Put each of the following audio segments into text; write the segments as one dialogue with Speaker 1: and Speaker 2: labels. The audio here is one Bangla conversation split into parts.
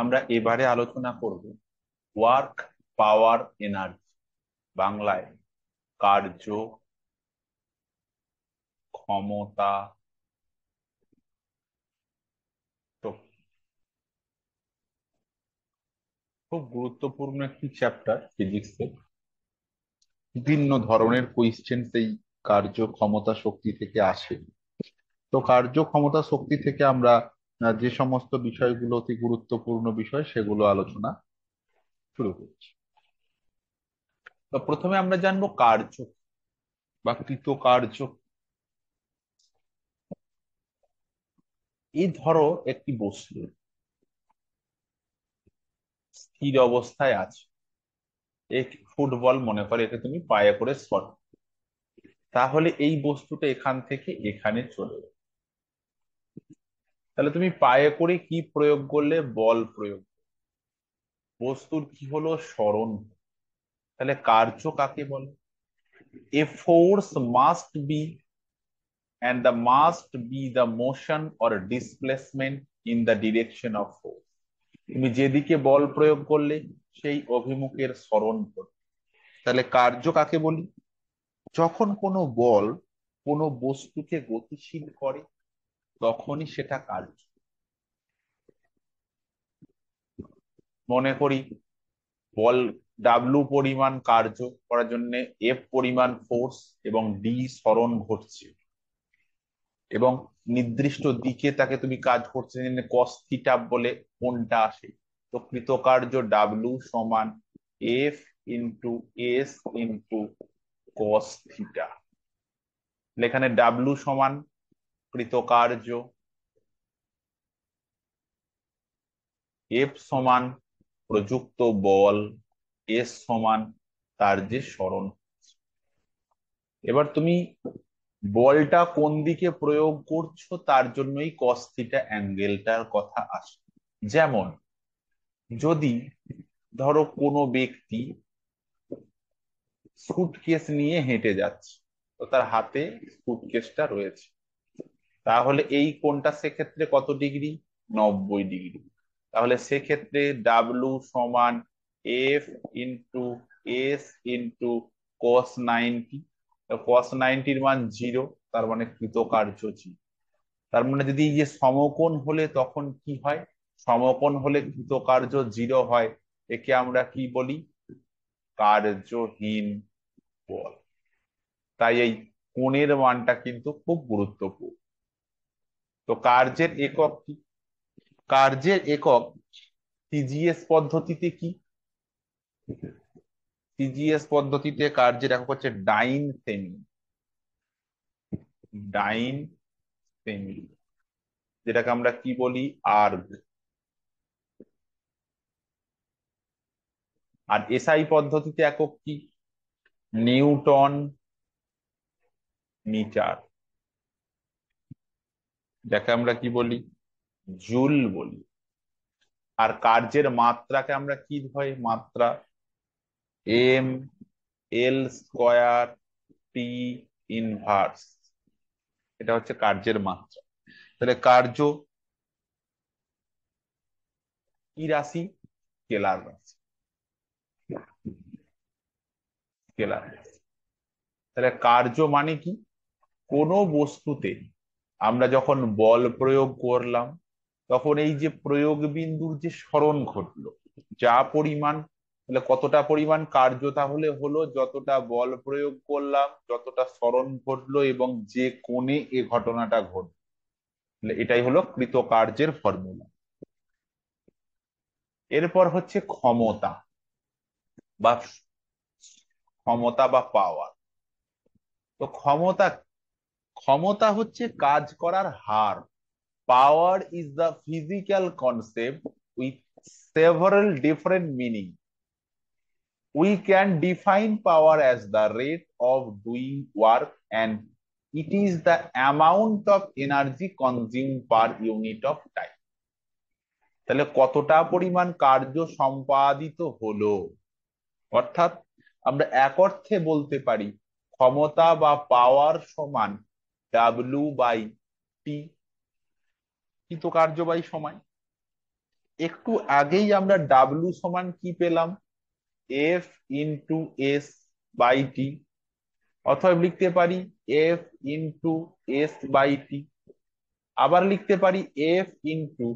Speaker 1: আমরা এবারে আলোচনা করব ওয়ার্ক পাওয়ার এনার্জি বাংলায় কার্য ক্ষমতা খুব গুরুত্বপূর্ণ একটি চ্যাপ্টার ফিজিক্সের বিভিন্ন ধরনের কোয়েশ্চেন এই কার্য ক্ষমতা শক্তি থেকে আসে তো কার্য ক্ষমতা শক্তি থেকে আমরা যে সমস্ত বিষয়গুলো অতি গুরুত্বপূর্ণ বিষয় সেগুলো আলোচনা শুরু করছি তো প্রথমে আমরা জানবো কার্য বা কৃত কার্য এই ধরো একটি বস্তু স্থির অবস্থায় আছে এক ফুটবল মনে করে এটা তুমি পায়ে করে শট তাহলে এই বস্তুটা এখান থেকে এখানে চলে যাবে তাহলে তুমি পায়ে করে কি প্রয়োগ করলে বল প্রয়োগ বস্তুর কি হলো স্মরণ তাহলে কার্য কাকে বলে a force must be and the must be the motion or displacement in the direction of force তুমি যেদিকে বল প্রয়োগ করলে সেই অভিমুখের স্মরণ করবে তাহলে কার্য কাকে বলি যখন কোনো বল কোনো বস্তুকে গতিশীল করে তখনই সেটা কার্য মনে করি বল ডাব্লু পরিমাণ কার্য করার জন্য এফ পরিমাণ ফোর্স এবং ডি সরণ ঘটছে এবং নির্দিষ্ট দিকে তাকে তুমি কাজ করছে কস্তিটা বলে কোনটা আসে তো কৃতকার্য ডাব্লু সমান F into S into cos এখানে ডাব্লু সমান কৃতকার্য এফ সমান প্রযুক্ত বল এস সমান তার যে স্মরণ এবার তুমি বলটা কোন দিকে প্রয়োগ করছো তার জন্যই কস্তিটা অ্যাঙ্গেলটার কথা আসে যেমন যদি ধরো কোনো ব্যক্তি সুটকেস নিয়ে হেঁটে যাচ্ছে তো তার হাতে সুটকেসটা রয়েছে তাহলে এই কোণটা সেক্ষেত্রে কত ডিগ্রি নব্বই ডিগ্রি তাহলে সেক্ষেত্রে ডাব্লু সমান F into S into cos ninety cos নাইনটির মান জিরো তার মানে কৃতকার্য জি তার মানে যদি যে সমকোণ হলে তখন কি হয় সমকোণ হলে কৃতকার্য জিরো হয় একে আমরা কি বলি কার্যহীন বল তাই এই কোণের মানটা কিন্তু খুব গুরুত্বপূর্ণ তো কার্যের একক কি কার্যের একক টিজিএস পদ্ধতিতে কি টিজিএস পদ্ধতিতে কার্যের একক হচ্ছে ডাইন সেমি ডাইন সেমি যেটাকে আমরা কি বলি আর্গ আর এসআই পদ্ধতিতে একক কি নিউটন মিটার যাকে আমরা কি বলি জুল বলি আর কার্যের মাত্রাকে আমরা কি হয় মাত্রা M L square T inverse এটা হচ্ছে কার্যের মাত্রা তাহলে কার্য কি রাশি কেলার রাশি কেলার রাশি তাহলে কার্য মানে কি কোনো বস্তুতে আমরা যখন বল প্রয়োগ করলাম তখন এই যে প্রয়োগ বিন্দুর যে স্মরণ ঘটলো যা পরিমাণ তাহলে কতটা পরিমাণ কার্য তাহলে হলো যতটা বল প্রয়োগ করলাম যতটা স্মরণ ঘটলো এবং যে কোণে এ ঘটনাটা ঘটল তাহলে এটাই হলো কৃত কার্যের ফর্মুলা এরপর হচ্ছে ক্ষমতা বা ক্ষমতা বা পাওয়ার তো ক্ষমতা ক্ষমতা হচ্ছে কাজ করার হার power is the physical concept with several different meaning we can define power as the rate of doing work and it is the amount of energy consume per unit of time তাহলে কতটা পরিমাণ কার্য সম্পাদিত হলো অর্থাৎ আমরা এক অর্থে বলতে পারি ক্ষমতা বা পাওয়ার সমান ডাব্লু বাই তো কার্যবাহী সময় একটু আগেই আমরা ডাব্লু সমান কি পেলাম F into S by T অথবা লিখতে পারি F into S by T আবার লিখতে পারি এফ ইন্টু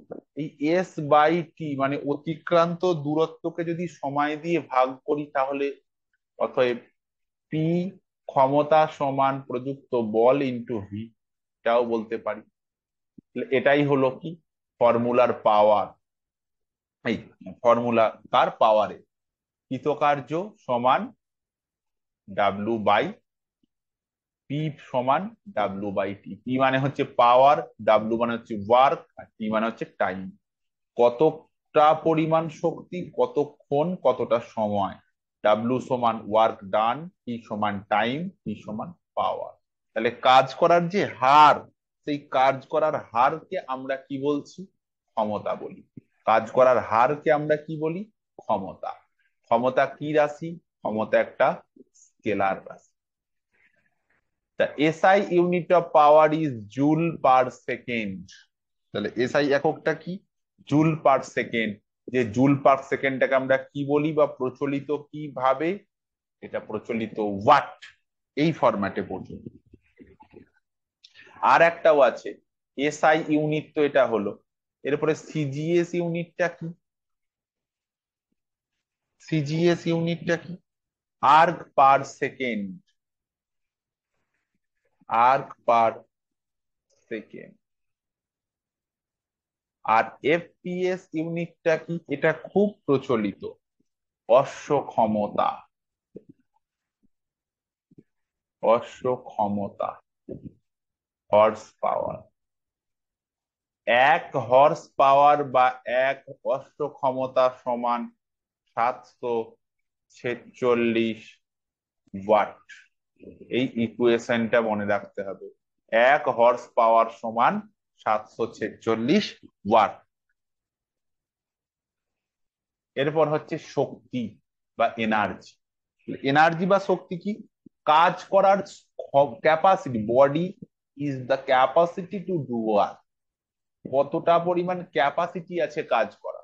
Speaker 1: এই এস বাই টি মানে অতিক্রান্ত দূরত্বকে যদি সময় দিয়ে ভাগ করি তাহলে অতএব পি ক্ষমতা সমান প্রযুক্ত বল ইন্টু ভি এটাও বলতে পারি এটাই হলো কি ফর্মুলার পাওয়ার এই ফর্মুলা কার পাওয়ারে কৃতকার্য সমান ডাব্লু বাই পি সমান ডাব্লু বাই টি পি মানে হচ্ছে পাওয়ার ডাব্লু মানে হচ্ছে ওয়ার্ক আর টি মানে হচ্ছে টাইম কতটা পরিমাণ শক্তি কতক্ষণ কতটা সময় ডাব্লু সমান ওয়ার্ক ডান টি সমান টাইম টি সমান পাওয়ার তাহলে কাজ করার যে হার সেই কাজ করার হারকে আমরা কি বলছি ক্ষমতা বলি কাজ করার হারকে আমরা কি বলি ক্ষমতা ক্ষমতা কি রাশি ক্ষমতা একটা স্কেলার রাশি তা SI unit of power is joule per second তাহলে এসআই এককটা কি জুল পার সেকেন্ড যে জুল পার সেকেন্ডটাকে আমরা কি বলি বা প্রচলিত কিভাবে এটা প্রচলিত ওয়াট এই ফরম্যাটে পর্যন্ত আর একটাও আছে এসআই ইউনিট তো এটা হলো এরপরে সিজিএস ইউনিটটা কি সিজিএস ইউনিটটা কি erg per second erg per second আর এফপিএস ইউনিটটা কি এটা খুব প্রচলিত অশ্ব ক্ষমতা অশ্ব ক্ষমতা হর্স পাওয়ার এক হর্স পাওয়ার বা এক অশ্ব ক্ষমতা সমান সাতশো ছেচল্লিশ ওয়াট এই ইকুয়েশনটা মনে রাখতে হবে এক হর্স পাওয়ার সমান সাতশো ছেচল্লিশ ওয়াট এরপর হচ্ছে শক্তি বা এনার্জি এনার্জি বা শক্তি কি কাজ করার capacity body is the capacity to do work কতটা পরিমাণ ক্যাপাসিটি আছে কাজ করা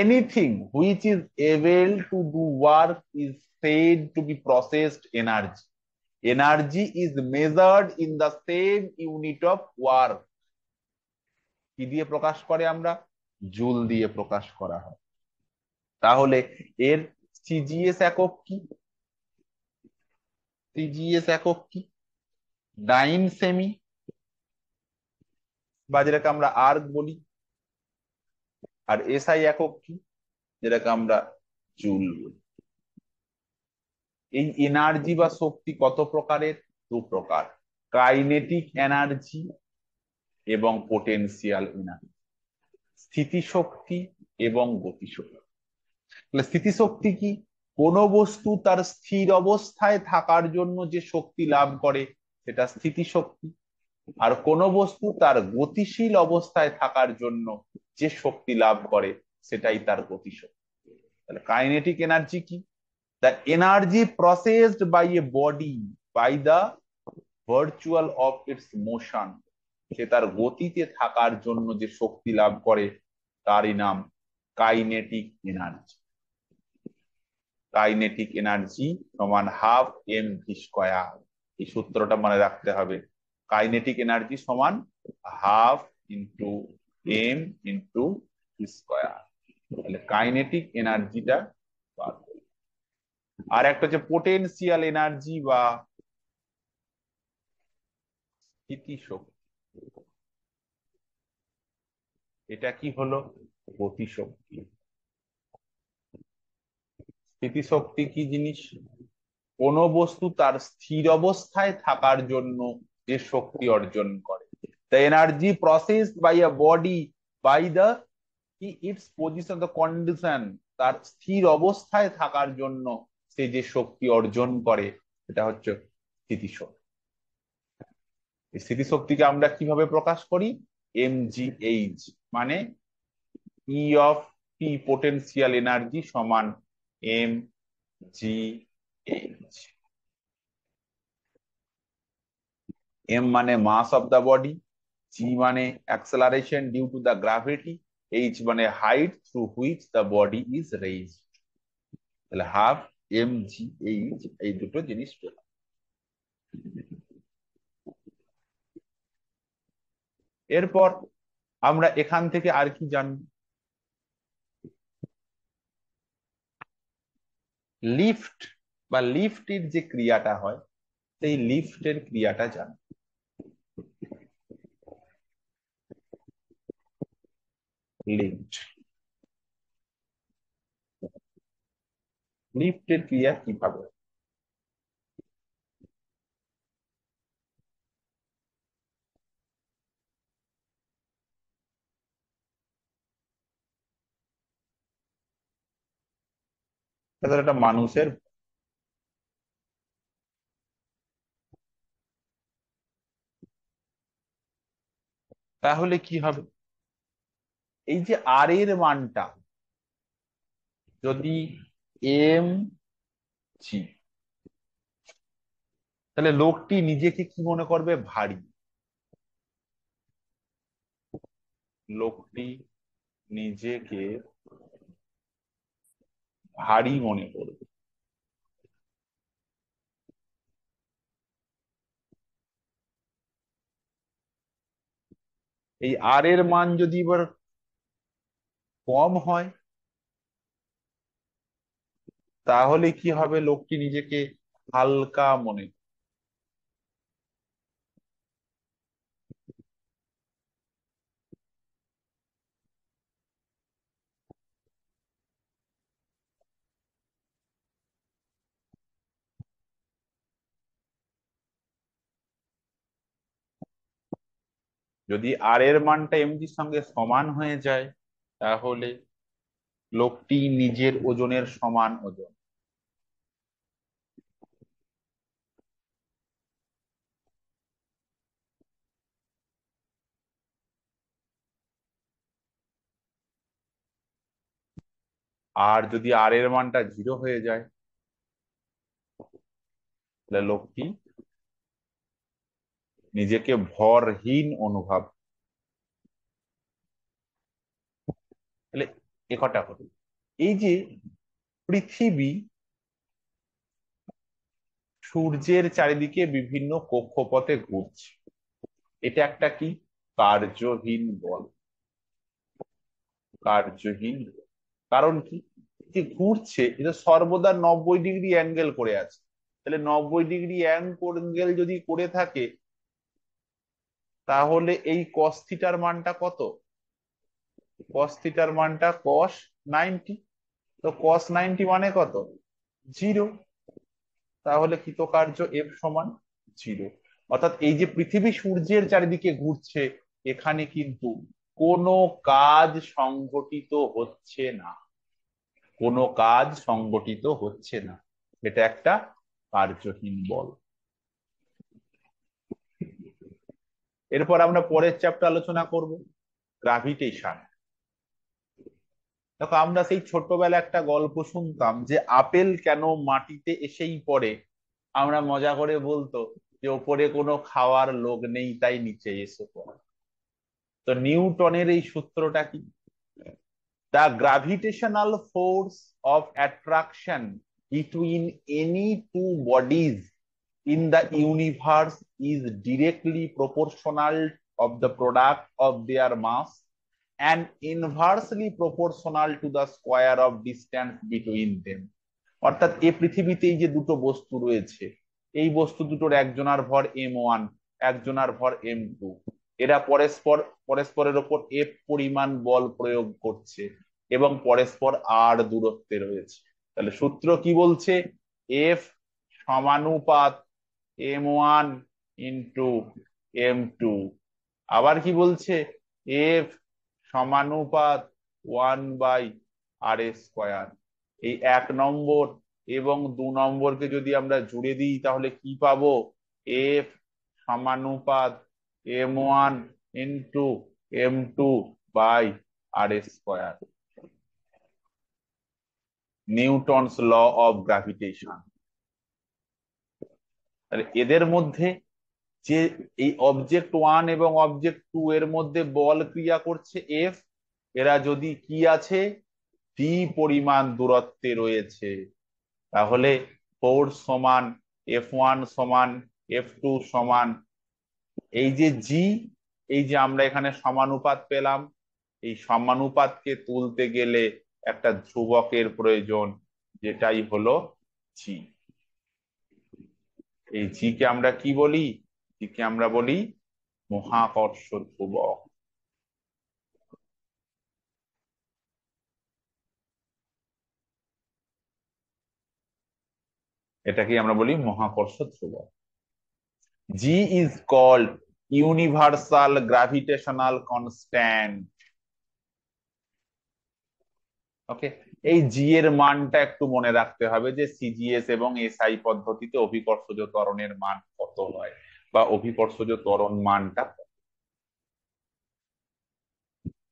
Speaker 1: anything which is able to do work is said to be possessed energy energy is measured in the same unit of work কি দিয়ে প্রকাশ করে আমরা জুল দিয়ে প্রকাশ করা হয় তাহলে এর সিজিএস একক কি সিজিএস একক কি নাইন সেমি বা যেটাকে আমরা আর্ক বলি আর এসআই একক কি যেটাকে আমরা জুল বলি এই এনার্জি বা শক্তি কত প্রকারের দু প্রকার কাইনেটিক এনার্জি এবং পোটেন্সিয়াল এনার্জি স্থিতিশক্তি এবং গতিশক্তি তাহলে স্থিতিশক্তি কি কোন বস্তু তার স্থির অবস্থায় থাকার জন্য যে শক্তি লাভ করে সেটা স্থিতিশক্তি আর কোন বস্তু তার গতিশীল অবস্থায় থাকার জন্য যে শক্তি লাভ করে সেটাই তার গতিশক্তি তাহলে কাইনেটিক এনার্জি কি the energy possessed by a body by the ভার্চুয়াল অফ ইটস মোশন সে তার গতিতে থাকার জন্য যে শক্তি লাভ করে তারই নাম কাইনেটিক এনার্জি কাইনেটিক এনার্জি সমান হাফ এম ভি স্কয়ার এই সূত্রটা মনে রাখতে হবে কাইনেটিক এনার্জি সমান half into M into square তাহলে কাইনেটিক এনার্জিটা বার আর একটা হচ্ছে পোটেন্সিয়াল এনার্জি বা স্থিতি শক্তি এটা কি হলো গতিশক্তি স্থিতিশক্তি কি জিনিস কোন বস্তু তার স্থির অবস্থায় থাকার জন্য যে শক্তি অর্জন করে the energy possess by a body by the কি ইটস পজিশন দ্য কন্ডিশন তার স্থির অবস্থায় থাকার জন্য সে যে শক্তি অর্জন করে এটা হচ্ছে স্থিতিশক্তি স্থিতিশক্তিকে আমরা কিভাবে প্রকাশ করি এম জি এইচ মানে E of P potential energy সমান এম জি এইচ এম মানে mass of the body G মানে acceleration due to the gravity H মানে height through which the body is raise তাহলে হাফ এম জি এইচ এই দুটো জিনিস পেলাম এরপর আমরা এখান থেকে আর কি জান লিফট বা লিফটের যে ক্রিয়াটা হয় সেই লিফটের ক্রিয়াটা জান লিফট লিফটের ক্রিয়া কিভাবে এটা একটা মানুষের তাহলে কি হবে এই যে আর এর মানটা যদি এম জি তাহলে লোকটি নিজেকে কি মনে করবে ভারী লোকটি নিজেকে ভারী মনে করবে এই আর এর মান যদি এবার কম হয় তাহলে কি হবে লোকটি নিজেকে হালকা মনে যদি আর এর মানটা এমজির সঙ্গে সমান হয়ে যায় তাহলে লোকটি নিজের ওজনের সমান ওজন আর যদি আর এর মানটা জিরো হয়ে যায় তাহলে লোকটি নিজেকে ভরহীন অনুভব তাহলে এ কটা হল এই যে পৃথিবী সূর্যের চারিদিকে বিভিন্ন কক্ষপথে ঘুরছে এটা একটা কি কার্যহীন বল কার্যহীন কারণ কি যে ঘুরছে এটা সর্বদা নব্বই ডিগ্রি অ্যাঙ্গেল করে আছে তাহলে নব্বই ডিগ্রি অ্যাঙ্গেল যদি করে থাকে তাহলে এই কস থিটার মানটা কত কস থিটার মানটা কস নাইনটি তো কস নাইনটি মানে কত জিরো তাহলে কৃতকার্য এফ সমান জিরো অর্থাৎ এই যে পৃথিবী সূর্যের চারিদিকে ঘুরছে এখানে কিন্তু কোনো কাজ সংগঠিত হচ্ছে না কোনো কাজ সংগঠিত হচ্ছে না এটা একটা কার্যহীন বল এরপর আমরা পরের চ্যাপ্টার আলোচনা করব গ্রাভিটেশন দেখো আমরা সেই ছোটবেলা একটা গল্প শুনতাম যে আপেল কেন মাটিতে এসেই পড়ে আমরা মজা করে বলতো যে ওপরে কোনো খাওয়ার লোক নেই তাই নিচে এসে পড়ে তো নিউটনের এই সূত্রটা কি the gravitational force of attraction between any two bodies in the universe is directly proportional of the product of their mass and inversely proportional to the square of distance between them অর্থাৎ এই পৃথিবীতে যে দুটো বস্তু রয়েছে এই বস্তু দুটোর একজনার ভর এম ওয়ান একজনার ভর এম টু এরা পরস্পর পরস্পরের ওপর এফ পরিমাণ বল প্রয়োগ করছে এবং পরস্পর আর দূরত্বে রয়েছে তাহলে সূত্র কি বলছে এফ সমানুপাত M one into M two আবার কি বলছে এফ সমানুপাত one by R S square এই এক নম্বর এবং দু নম্বরকে যদি আমরা জুড়ে দিই তাহলে কি পাবো এফ সমানুপাত M one into M two by R S square Newton's law of gravitation তাহলে এদের মধ্যে যে এই অবজেক্ট ওয়ান এবং অবজেক্ট টু এর মধ্যে বল ক্রিয়া করছে এফ এরা যদি কি আছে ডি পরিমাণ দূরত্বে রয়েছে তাহলে ফোর সমান এফ ওয়ান সমান এফ টু সমান এই যে জি এই যে আমরা এখানে সমানুপাত পেলাম এই সমানুপাতকে তুলতে গেলে একটা ধ্রুবকের প্রয়োজন যেটাই হলো জি এই জিকে আমরা কি বলি জিকে আমরা বলি মহাকর্ষ ধ্রুবক এটাকে আমরা বলি মহাকর্ষ ধ্রুবক G is called universal gravitational constant okay এই জি এর মানটা একটু মনে রাখতে হবে যে সিজিএস এবং এসআই পদ্ধতিতে অভিকর্ষজ ত্বরণের মান কত হয় বা অভিকর্ষজ ত্বরণ মানটা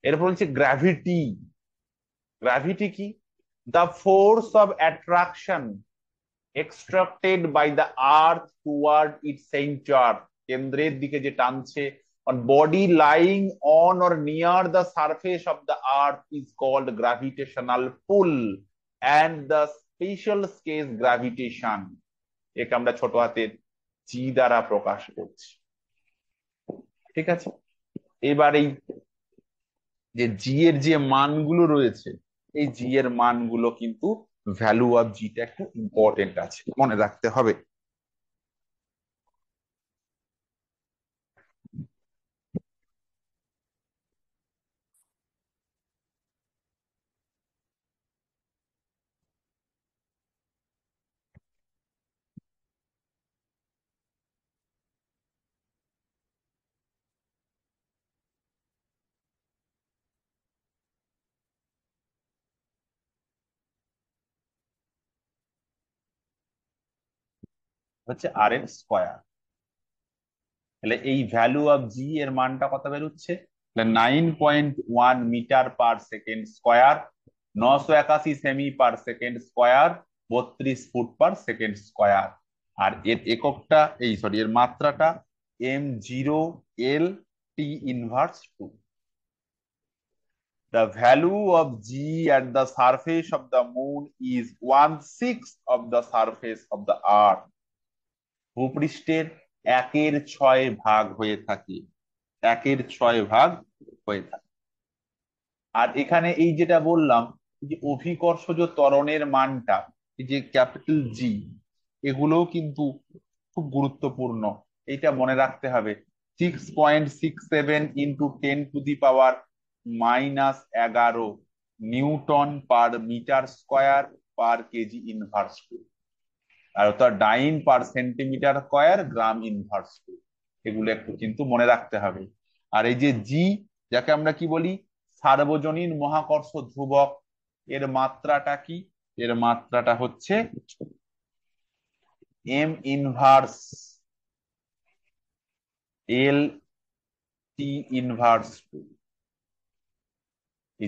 Speaker 1: এরপর হচ্ছে গ্র্যাভিটি গ্র্যাভিটি কি the force of attraction extracted by the earth toward it centre কেন্দ্রের দিকে যে টানছে on body lying on or near the surface of the earth is called gravitational pull and the special case gravitation একে আমরা ছোট হাতের জি দ্বারা প্রকাশ করছি ঠিক আছে এবার এই যে জি এর যে মানগুলো রয়েছে এই জি এর মানগুলো কিন্তু ভ্যালু অফ জিটা একটু ইম্পর্টেন্ট আছে মনে রাখতে হবে হচ্ছে আর এর স্কোয়ার তাহলে এই ভ্যালু অফ জি এর মানটা কত বেরোচ্ছে nine point one metre per second square নশো একাশি সেমি পার সেকেন্ড স্কোয়ার বত্রিশ ফুট পার সেকেন্ড স্কোয়ার আর এর এককটা এই সরি এর মাত্রাটা M zero L T inverse two The value of G at the surface of the moon is one sixth of the surface of the earth. ভূপৃষ্ঠের একের ছয় ভাগ হয়ে থাকে একের ছয় ভাগ হয়ে থাকে আর এখানে এই যেটা বললাম যে অভিকর্ষজ ত্বরণের মানটা যে ক্যাপিটাল জি এগুলোও কিন্তু খুব গুরুত্বপূর্ণ এটা মনে রাখতে হবে six point six seven into ten to the power minus এগারো newton per metre square per K G inverse আর অর্থাৎ dyne per centimetre square gram inverse two এগুলো একটু কিন্তু মনে রাখতে হবে আর এই যে জি যাকে আমরা কি বলি সার্বজনীন মহাকর্ষ ধ্রুবক এর মাত্রাটা কি এর মাত্রাটা হচ্ছে M inverse L T inverse two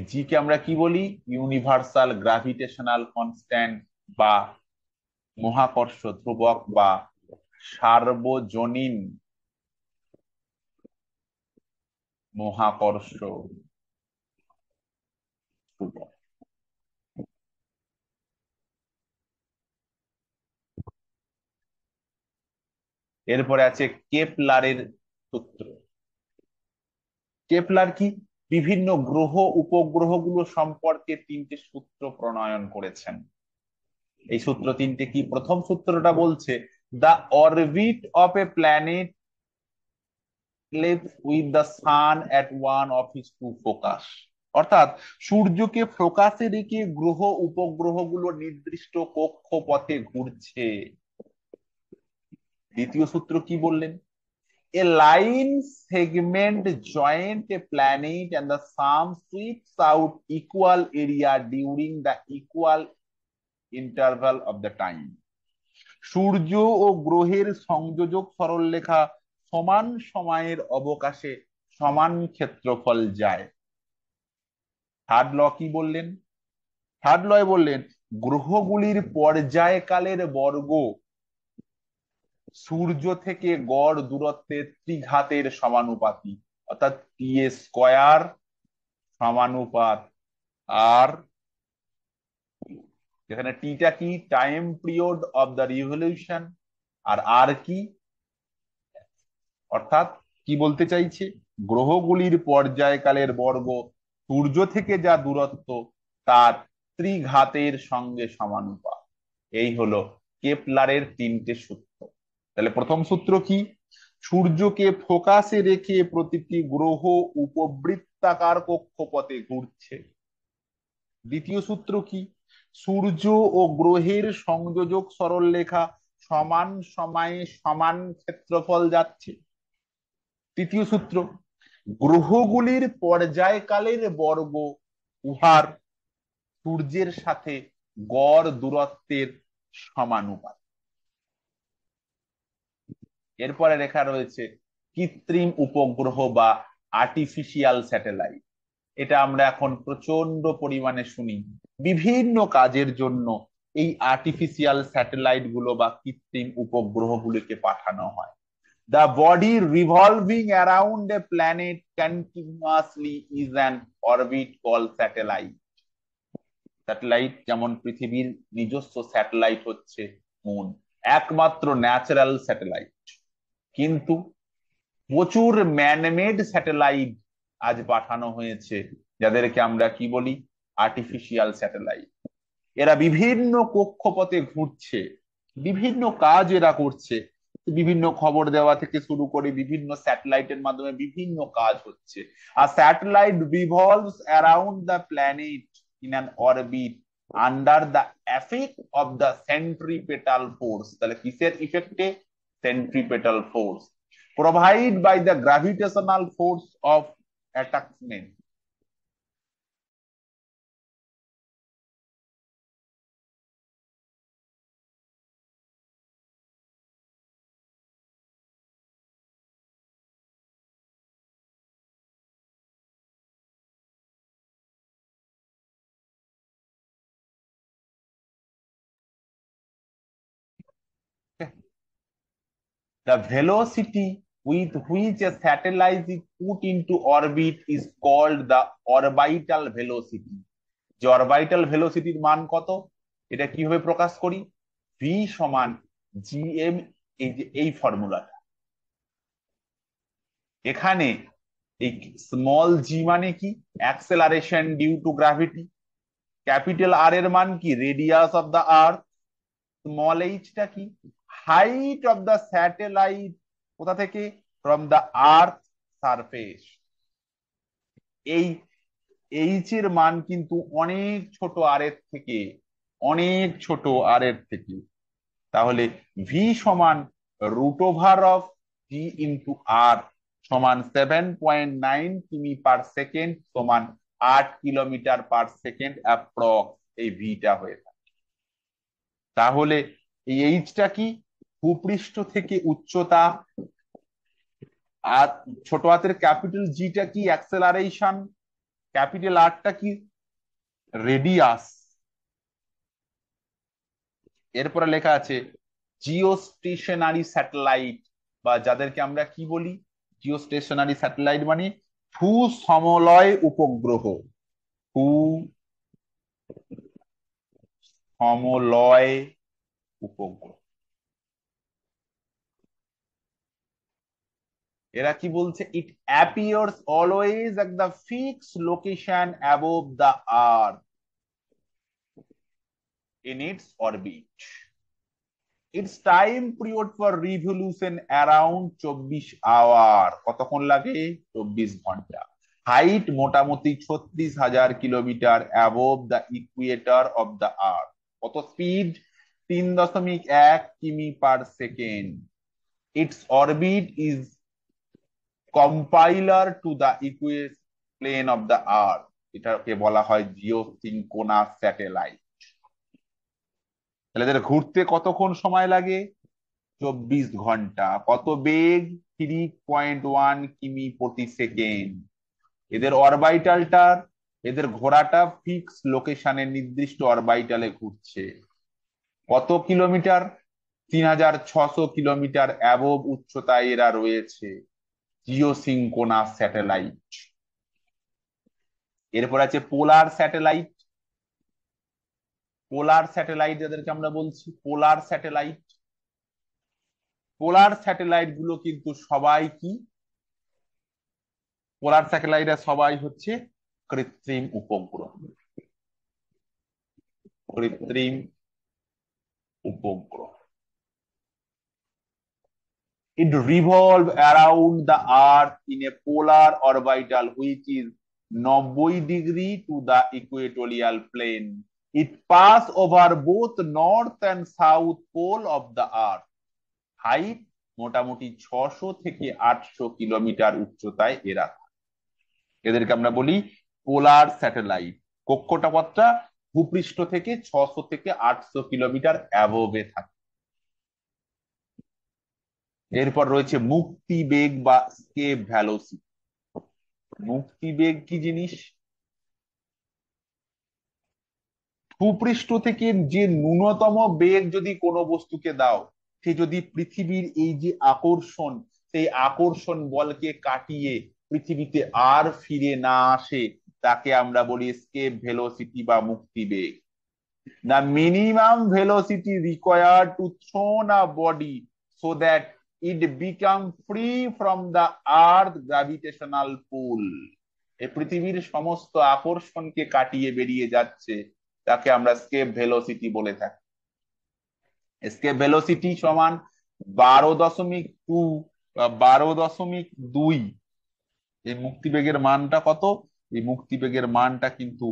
Speaker 1: G কে আমরা কি বলি ইউনিভার্সাল গ্রাভিটেশনাল কনস্ট্যান্ট বা মহাকর্ষ ধ্রুবক বা সার্বজনীন মহাকর্ষ ধ্রুবক এরপরে আছে কেপলারের সূত্র কেপলার কি বিভিন্ন গ্রহ উপগ্রহগুলো সম্পর্কে তিনটি সূত্র প্রণয়ন করেছেন এই সূত্র তিনটে কি প্রথম সূত্রটা বলছে the orbit of a planet with sun at one of two focus অর্থাৎ সূর্যকে ফোকাসে রেখে গ্রহ উপগ্রহগুলো নির্দিষ্ট কক্ষ পথে ঘুরছে দ্বিতীয় সূত্র কি বললেন a line segment joint a planet and the sun sweeps out equal area during the equal interval of the time সূর্য ও গ্রহের সংযোজক সরলরেখা সমান সময়ের অবকাশে সমান ক্ষেত্রফল যায় থার্ড ল কি বললেন থার্ড লয় বললেন গ্রহগুলির পর্যায়কালের বর্গ সূর্য থেকে গড় দূরত্বে ত্রিঘাতের সমানুপাতি অর্থাৎ টি এ স্কয়ার সমানুপাত আর যেখানে টিটা কি time period of the revolution আর আর কি অর্থাৎ কি বলতে চাইছে গ্রহগুলির পর্যায়কালের বর্গ সূর্য থেকে যা দূরত্ব তার ত্রিঘাতের সঙ্গে সমানুপাত এই হলো কেপলারের তিনটে সূত্র তাহলে প্রথম সূত্র কি সূর্যকে ফোকাসে রেখে প্রতিটি গ্রহ উপবৃত্তাকার কক্ষপথে ঘুরছে দ্বিতীয় সূত্র কি সূর্য ও গ্রহের সংযোজক সরল সরলরেখা সমান সময়ে সমান ক্ষেত্রফল যাচ্ছে তৃতীয় সূত্র গ্রহগুলির পর্যায়কালের বর্গ উহার সূর্যের সাথে গড় দূরত্বের সমানুপাত এরপরে লেখা রয়েছে কৃত্রিম উপগ্রহ বা আর্টিফিশিয়াল স্যাটেলাইট এটা আমরা এখন প্রচন্ড পরিমাণে শুনি বিভিন্ন কাজের জন্য এই আর্টিফিশিয়াল স্যাটেলাইট গুলো বা কৃত্রিম উপগ্রহগুলোকে পাঠানো হয় the body revolving around a planet continuously is an orbit call satellite satellite যেমন পৃথিবীর নিজস্ব স্যাটেলাইট হচ্ছে মুন একমাত্র ন্যাচারাল স্যাটেলাইট কিন্তু প্রচুর ম্যানমেড স্যাটেলাইট আজ পাঠানো হয়েছে যাদেরকে আমরা কি বলি আর্টিফিশিয়াল স্যাটেলাইট এরা বিভিন্ন কক্ষপথে ঘুরছে বিভিন্ন কাজ এরা করছে বিভিন্ন খবর দেওয়া থেকে শুরু করে বিভিন্ন স্যাটেলাইটের মাধ্যমে বিভিন্ন কাজ হচ্ছে আর satellite revolves around the planet in an orbit under the effect of the centripetal force তাহলে কিসের ইফেক্টে centripetal force provide by the gravitational force of attachment The velocity with which a satellite is put into orbit is called the orbital velocity. যে অরবাইটাল ভেলোসিটির মান কত এটা কিভাবে প্রকাশ করি ভি সমান জি এম এই যে এই ফর্মুলাটা এখানে এই স্মল জি মানে কি acceleration due to gravity capital R এর মান কি radius of the earth small টা কি হাইট অফ দ্য স্যাটেলাইট কোথা থেকে ফ্রম দ্য আর্থ সারফেস এই এইচ এর মান কিন্তু অনেক ছোট আর এর থেকে অনেক ছোট আর এর থেকে তাহলে ভি সমান root over of V into R সমান সেভেন পয়েন্ট নাইন কিমি পার সেকেন্ড সমান আট কিলোমিটার পার সেকেন্ড অ্যাপ্রক্স এই ভিটা হয়ে থাকে তাহলে এই এইচটা কি ভূপৃষ্ঠ থেকে উচ্চতা আর ছোট হাতের ক্যাপিটাল জিটা কি অ্যাক্সেলারেশন ক্যাপিটাল আরটা কি রেডিয়াস এরপরে লেখা আছে জিও স্টেশনারি স্যাটেলাইট বা যাদেরকে আমরা কি বলি জিও স্টেশনারি স্যাটেলাইট মানে ভূ সমলয় উপগ্রহ ভূ সমলয় উপগ্রহ এরা কি বলছে it appears always at the fix location above the earth in its orbit. It's time period for revolution around চব্বিশ আওয়ার কতক্ষণ লাগে চব্বিশ ঘন্টা হাইট মোটামুটি ছত্রিশ হাজার kilometre above the Ecuador of the আর্থ কত স্পিড এক কিমি per second it's orbit is compiler to the ইকুয়েস plane of the আর্থ এটাকে বলা হয় জিও স্যাটেলাইট তাহলে ঘুরতে কতক্ষণ সময় লাগে চব্বিশ ঘন্টা কত বেগ থ্রি পয়েন্ট ওয়ান কিমি প্রতি সেকেন্ড এদের অরবাইটালটার এদের ঘোড়াটা ফিক্স লোকেশনে নির্দিষ্ট অরবাইটালে ঘুরছে কত কিলোমিটার তিন হাজার ছশো কিলোমিটার অ্যাবভ উচ্চতায় এরা রয়েছে জিওসিঙ্কোনা স্যাটেলাইট এরপর আছে পোলার স্যাটেলাইট পোলার স্যাটেলাইট যাদেরকে আমরা বলছি পোলার স্যাটেলাইট পোলার স্যাটেলাইট গুলো কিন্তু সবাই কি পোলার স্যাটেলাইটরা সবাই হচ্ছে কৃত্রিম উপগ্রহ কৃত্রিম উপগ্রহ It revolve around the earth in a polar orbital which is 90 degree to the equatorial plane. It pass over both north and south pole of the earth. Height মোটামুটি ছশো থেকে আটশো কিলোমিটার উচ্চতায় এরা এদেরকে আমরা বলি পোলার স্যাটেলাইট কক্ষটা কক্ষটাপথটা ভূপৃষ্ঠ থেকে ছশো থেকে আটশো কিলোমিটার অ্যাভোভে থাকে এরপর রয়েছে মুক্তি বেগ বা স্কেপ ভ্যালোসি মুক্তি বেগ কি জিনিস ভূপৃষ্ঠ থেকে যে ন্যূনতম বেগ যদি কোনো বস্তুকে দাও সে যদি পৃথিবীর এই যে আকর্ষণ সেই আকর্ষণ বলকে কাটিয়ে পৃথিবীতে আর ফিরে না আসে তাকে আমরা বলি স্কেপ ভেলোসিটি বা মুক্তি বেগ না minimum velocity required to throw না body so that it become free from the earth gravitational pull এই পৃথিবীর সমস্ত আকর্ষণকে কাটিয়ে বেরিয়ে যাচ্ছে তাকে আমরা স্কেপ ভেলোসিটি বলে থাকি স্কেপ ভেলোসিটি সমান বারো দশমিক টু বা বারো দশমিক দুই এই মুক্তিবেগের মানটা কত এই মুক্তিবেগের মানটা কিন্তু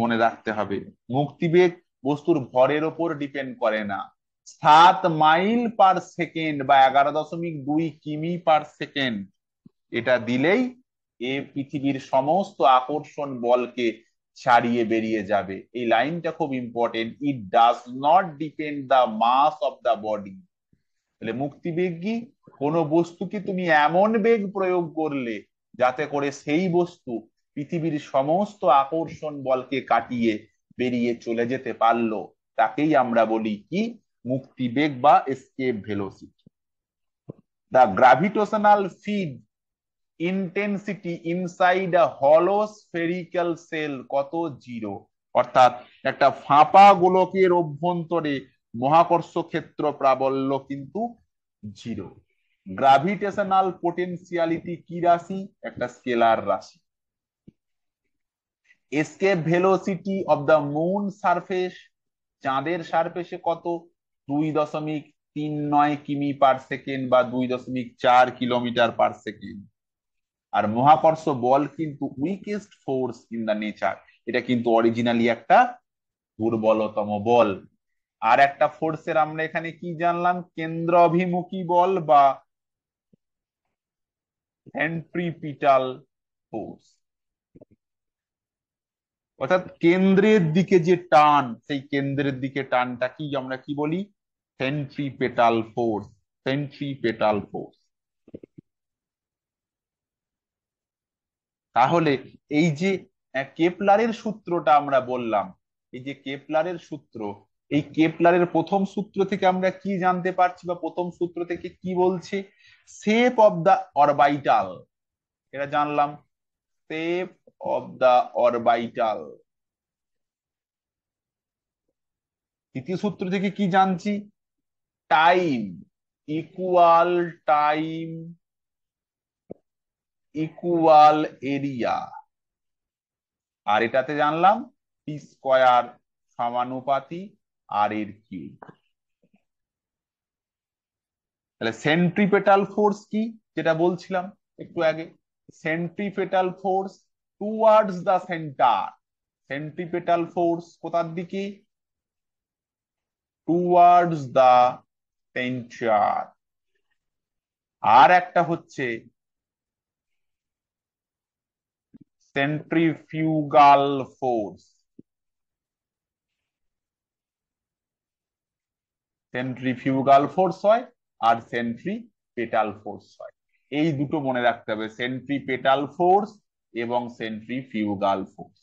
Speaker 1: মনে রাখতে হবে মুক্তিবেগ বস্তুর ভরের ওপর ডিপেন্ড করে না সাত মাইল পার সেকেন্ড বা এগারো দশমিক দুই কিমি পার সেকেন্ড এটা দিলেই এ পৃথিবীর সমস্ত আকর্ষণ বলকে ছাড়িয়ে বেরিয়ে যাবে এই লাইনটা খুব important it does not depend the mass of the body তাহলে মুক্তি বেগ কি বস্তুকে তুমি এমন বেগ প্রয়োগ করলে যাতে করে সেই বস্তু পৃথিবীর সমস্ত আকর্ষণ বলকে কাটিয়ে বেরিয়ে চলে যেতে পারলো তাকেই আমরা বলি কি মুক্তিবেগ বা escape velocity the gravitational field intensity inside a hollow spherical sell কত জিরো অর্থাৎ একটা ফাঁপা গোলকের অভ্যন্তরে মহাকর্ষ ক্ষেত্র প্রাবল্য কিন্তু জিরো গ্রাভিটেশনাল পোটেনশিয়ালিটি কি রাশি একটা স্কেলার রাশি escape velocity of the moon surface চাঁদের সারফেসে কত দুই দশমিক তিন নয় কিমি পার সেকেন্ড বা দুই দশমিক চার কিলোমিটার পার সেকেন্ড আর মহাকর্ষ বল কিন্তু weakest force in the nature এটা কিন্তু অরিজিনালি একটা দুর্বলতম বল আর একটা ফোর্সের আমরা এখানে কি জানলাম কেন্দ্র অভিমুখী বল বা সেন্ট্রিপিটাল ফোর্স অর্থাৎ কেন্দ্রের দিকে যে টান সেই কেন্দ্রের দিকে টানটা কি আমরা কি বলি centripetal force centripetal ফোর্স তাহলে এই যে কেপলারের সূত্রটা আমরা বললাম এই যে কেপলারের সূত্র এই কেপলারের প্রথম সূত্র থেকে আমরা কি জানতে পারছি বা প্রথম সূত্র থেকে কি বলছে সেপ অব দা অরবাইটাল এটা জানলাম সেপ অব দা অরবাইটাল তৃতীয় সূত্র থেকে কি জানছি time equal time equal area আর এটাতে জানলাম পি স্কয়ার সমানুপাতি আর এর কি তাহলে সেন্ট্রিপেটাল ফোর্স কি যেটা বলছিলাম একটু আগে centripetal force towards the centre centripetal force কোথার দিকে টুয়ার্ডস দ্য টেনচার আর একটা হচ্ছে সেন্ট্রিফিউগাল ফোর্স সেন্ট্রিফিউগাল ফোর্স হয় আর সেন্ট্রি পেটাল ফোর্স হয় এই দুটো মনে রাখতে হবে সেন্ট্রি পেটাল ফোর্স এবং সেন্ট্রিফিউগাল ফোর্স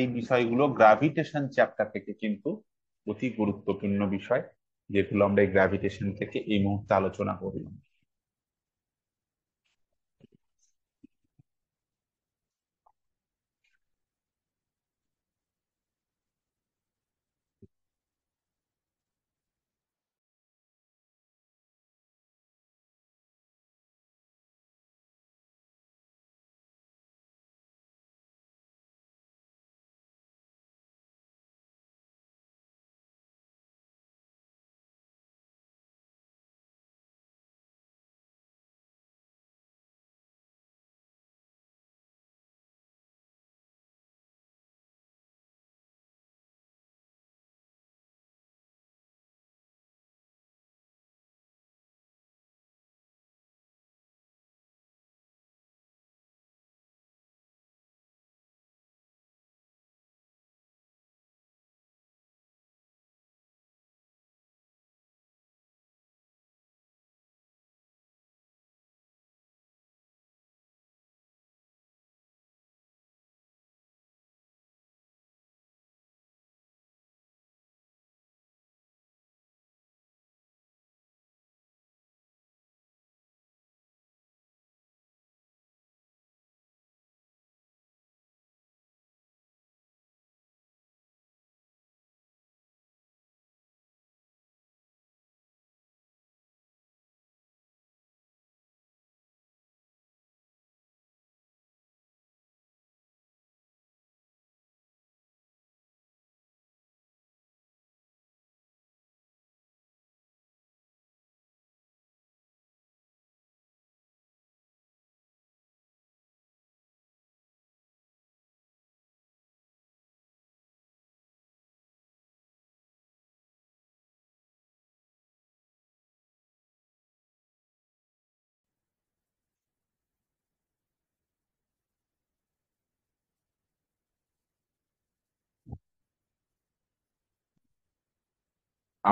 Speaker 1: এই বিষয়গুলো গ্র্যাভিটেশন চ্যাপ্টার থেকে কিন্তু অতি গুরুত্বপূর্ণ বিষয় যেগুলো আমরা এই গ্র্যাভিটেশন থেকে এই মুহূর্তে আলোচনা করলাম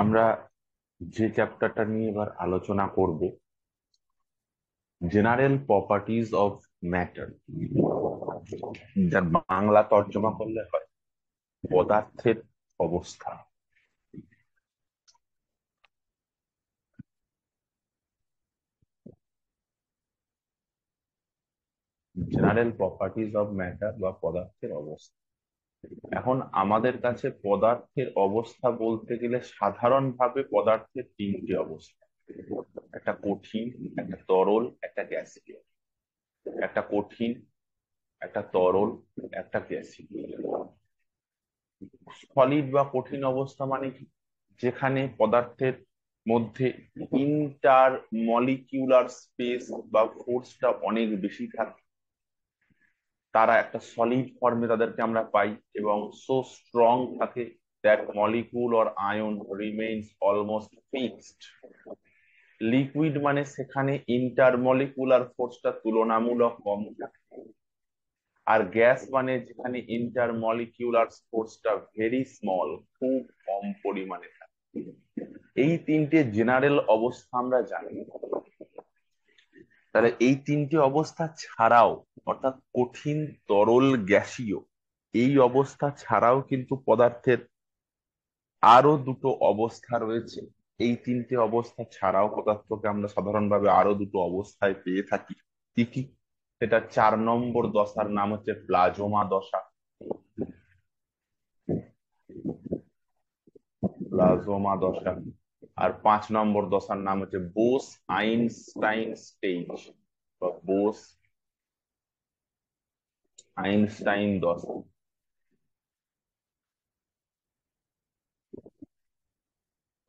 Speaker 1: আমরা যে চ্যাপ্টারটা নিয়ে এবার আলোচনা করব জেনারেল প্রপার্টিজ অফ ম্যাটার যার বাংলা তর্জমা করলে হয় পদার্থের অবস্থা জেনারেল প্রপার্টিজ অব ম্যাটার বা পদার্থের অবস্থা এখন আমাদের কাছে পদার্থের অবস্থা বলতে গেলে সাধারণভাবে পদার্থের তিনটি অবস্থা একটা কঠিন একটা তরল একটা গ্যাসীয় একটা কঠিন একটা তরল একটা গ্যাসীয় সলিড বা কঠিন অবস্থা মানে কি যেখানে পদার্থের মধ্যে ইন্টার মলিকিউলার স্পেস বা ফোর্সটা অনেক বেশি থাকে তারা একটা সলিড ফর্মে তাদেরকে আমরা পাই এবং সো স্ট্রং থাকে that molecule or ion remains almost fixed liquid মানে সেখানে ইন্টারমলিকুলার ফোর্সটা তুলনামূলক কম থাকে আর গ্যাস মানে যেখানে ইন্টারমলিকুলার ফোর্সটা ভেরি স্মল খুব কম পরিমাণে থাকে এই তিনটে জেনারেল অবস্থা আমরা জানি তাহলে এই তিনটি অবস্থা ছাড়াও অর্থাৎ কঠিন তরল গ্যাসীয় এই অবস্থা ছাড়াও কিন্তু পদার্থের আরো দুটো অবস্থা রয়েছে এই তিনটি অবস্থা ছাড়াও পদার্থকে আমরা সাধারণভাবে আরো দুটো অবস্থায় পেয়ে থাকি কি কি সেটা চার নম্বর দশার নাম হচ্ছে প্লাজমা দশা প্লাজমা দশা আর পাঁচ নম্বর দশার নাম হচ্ছে বোস আইনস্টাইন স্টেজ বা বোস আইনস্টাইন দশা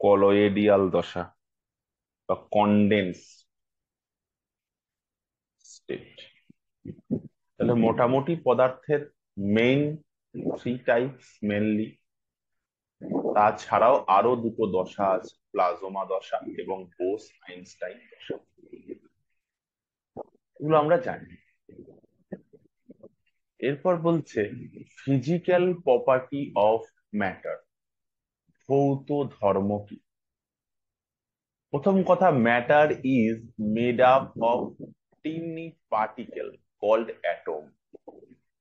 Speaker 1: কলয়েডিয়াল দশা বা কন্ডেন্স স্টেট
Speaker 2: তাহলে মোটামুটি
Speaker 1: পদার্থের মেইন থ্রি টাইপস মেনলি তাছাড়াও আরো দুটো দশা আছে প্লাজমা দশা এবং বোস আইনস্টাইন দশা এগুলো আমরা জানি এরপর বলছে ফিজিক্যাল প্রপার্টি অফ ম্যাটার ভৌত ধর্ম কি প্রথম কথা matter is made up of tiny particle called atom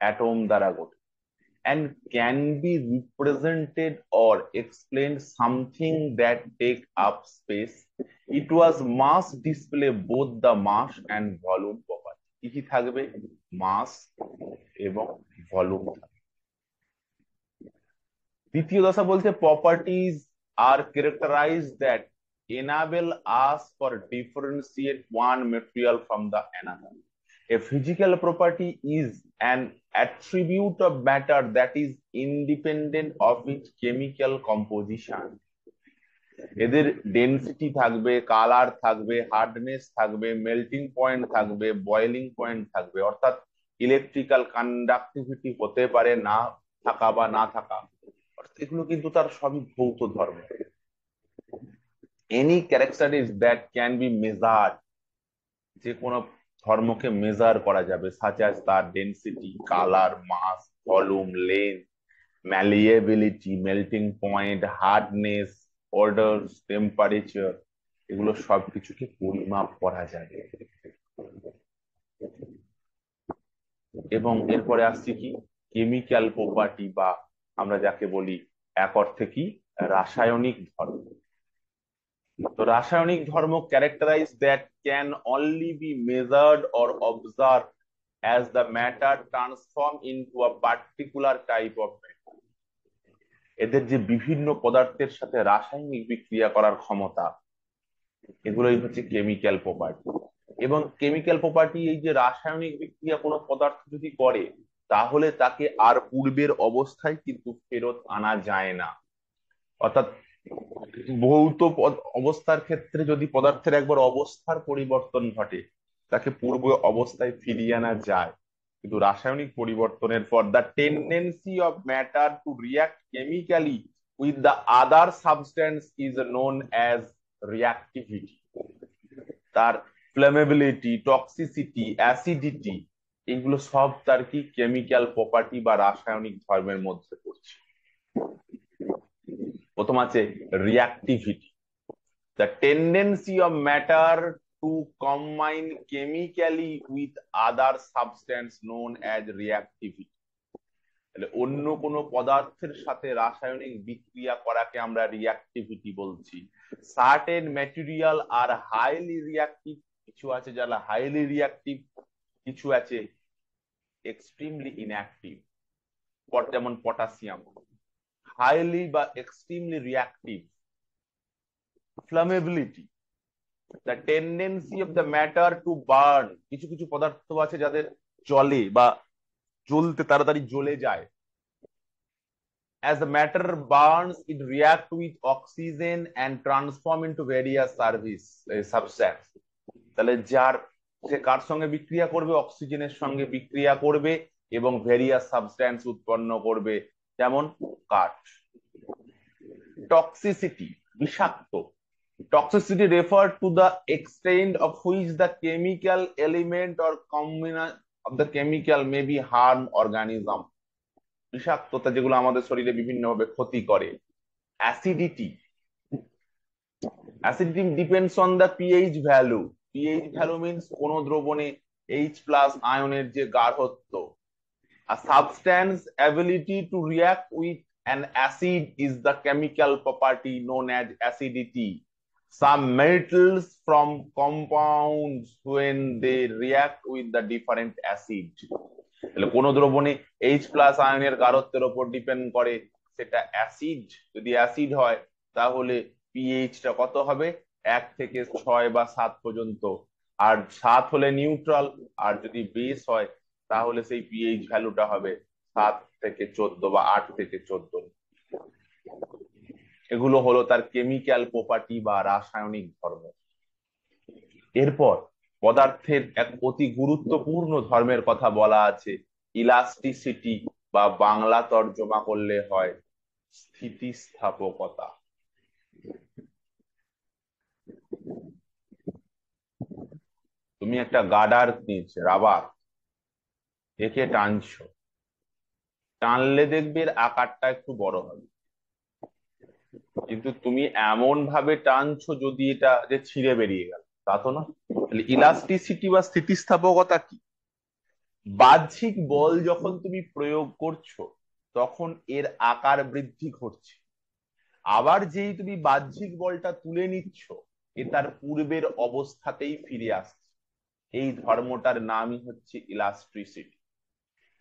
Speaker 1: atom দ্বারা গঠিত and can be represented or explained something that take up space. It was mass display both the mass and volume property. কি থাকবে মাস এবং ভলিউম দ্বিতীয় দশা বলছে properties are characterized that enable us for differentiate one material from the another A physical property is an attribute of matter that is independent of its chemical composition. এদের ডেন্সিটি থাকবে কালার থাকবে হার্ডনেস থাকবে মেল্টিং পয়েন্ট থাকবে বয়েলিং পয়েন্ট থাকবে অর্থাৎ ইলেকট্রিক্যাল কন্ডাক্টিভিটি হতে পারে না থাকা বা না থাকা এগুলো কিন্তু তার সবই ভৌত ধর্ম any character that can be measured যে কোনো ধর্মকে মেজার করা যাবে সাচ অ্যাজ তার density colour mass volume length malleability melting point hardness odour temperature এগুলো সবকিছুকে পরিমাপ করা যাবে এবং এরপরে আসছে কি কেমিক্যাল প্রপার্টি বা আমরা যাকে বলি এক অর্থে কি রাসায়নিক ধর্ম তো রাসায়নিক ধর্ম characterise that can only be measured or observe as the matter transform into a particular type of এদের যে বিভিন্ন পদার্থের সাথে রাসায়নিক বিক্রিয়া করার ক্ষমতা এগুলোই হচ্ছে কেমিক্যাল প্রপার্টি এবং কেমিক্যাল প্রপার্টি এই যে রাসায়নিক বিক্রিয়া কোনো পদার্থ যদি করে তাহলে তাকে আর পূর্বের অবস্থায় কিন্তু ফেরত আনা যায় না অর্থাৎ ভৌত অবস্থার ক্ষেত্রে যদি পদার্থের একবার অবস্থার পরিবর্তন ঘটে তাকে পূর্ব অবস্থায় ফিরিয়ে আনা যায় কিন্তু রাসায়নিক পরিবর্তনের পর the tendency of matter to react chemically with the other substance is known as reactivity তার ফ্লেমেবিলিটি টক্সিসিটি অ্যাসিডিটি এগুলো সব তার কি কেমিক্যাল প্রপার্টি বা রাসায়নিক ধর্মের মধ্যে পড়ছে প্রথম আছে reactivity the tendency of matter to combine chemically with other substance known as reactivity তাহলে অন্য কোনো পদার্থের সাথে রাসায়নিক বিক্রিয়া করাকে আমরা রিয়াক্টিভিটি বলছি certain material are highly reactive কিছু আছে যারা হাইলি রিয়াক্টিভ কিছু আছে এক্সট্রিমলি ইনঅ্যাক্টিভ যেমন পটাশিয়াম হাইলি বা extremely reactive flammability the tendency of the matter to burn কিছু কিছু পদার্থ আছে যাদের জলে বা জ্বলতে তাড়াতাড়ি জ্বলে যায় As the matter burns, it reacts with oxygen and transform into various service, uh, eh, substance. তাহলে যার সে কার সঙ্গে বিক্রিয়া করবে অক্সিজেনের সঙ্গে বিক্রিয়া করবে এবং ভেরিয়াস সাবস্ট্যান্স উৎপন্ন করবে যেমন কাঠ টক্সিসিটি বিষাক্ত toxicity refer to the extent of which the chemical element or combination of the chemical may বিষাক্ততা যেগুলো আমাদের শরীরে বিভিন্নভাবে ক্ষতি করে acidity acidity depends on the pH value pH value means কোন দ্রবণে এইচ প্লাস আয়নের যে গাঢ়ত্ব A substance ability to react with an acid is the chemical property known as acidity. Some metals from compounds when they react with the different acid. তাহলে কোন দ্রবণে H প্লাস আয়নের গাঢ়ত্বের উপর ডিপেন্ড করে সেটা অ্যাসিড যদি অ্যাসিড হয় তাহলে পিএইচটা কত হবে এক থেকে ছয় বা সাত পর্যন্ত আর সাত হলে নিউট্রাল আর যদি বেস হয় তাহলে সেই পিএইচ ভ্যালুটা হবে সাত থেকে চোদ্দ বা আট থেকে চোদ্দ এগুলো হলো তার কেমিক্যাল প্রপার্টি বা রাসায়নিক ধর্ম এরপর পদার্থের এক অতি গুরুত্বপূর্ণ ধর্মের কথা বলা আছে ইলাস্টিসিটি বা বাংলা তর্জমা করলে হয় স্থিতিস্থাপকতা তুমি একটা গাডার কিনছ রাবার রেখে টানছো টানলে দেখবে এর আকারটা একটু বড় হবে কিন্তু তুমি এমন ভাবে টানছো যদি এটা যে ছিঁড়ে বেরিয়ে গেল তা তো না তাহলে ইলাস্টিসিটি বা স্থিতিস্থাপকতা কি বাহ্যিক বল যখন তুমি প্রয়োগ করছো তখন এর আকার বৃদ্ধি ঘটছে আবার যেই তুমি বাহ্যিক বলটা তুলে নিচ্ছ এ তার পূর্বের অবস্থাতেই ফিরে আসছে এই ধর্মটার নামই হচ্ছে elasticity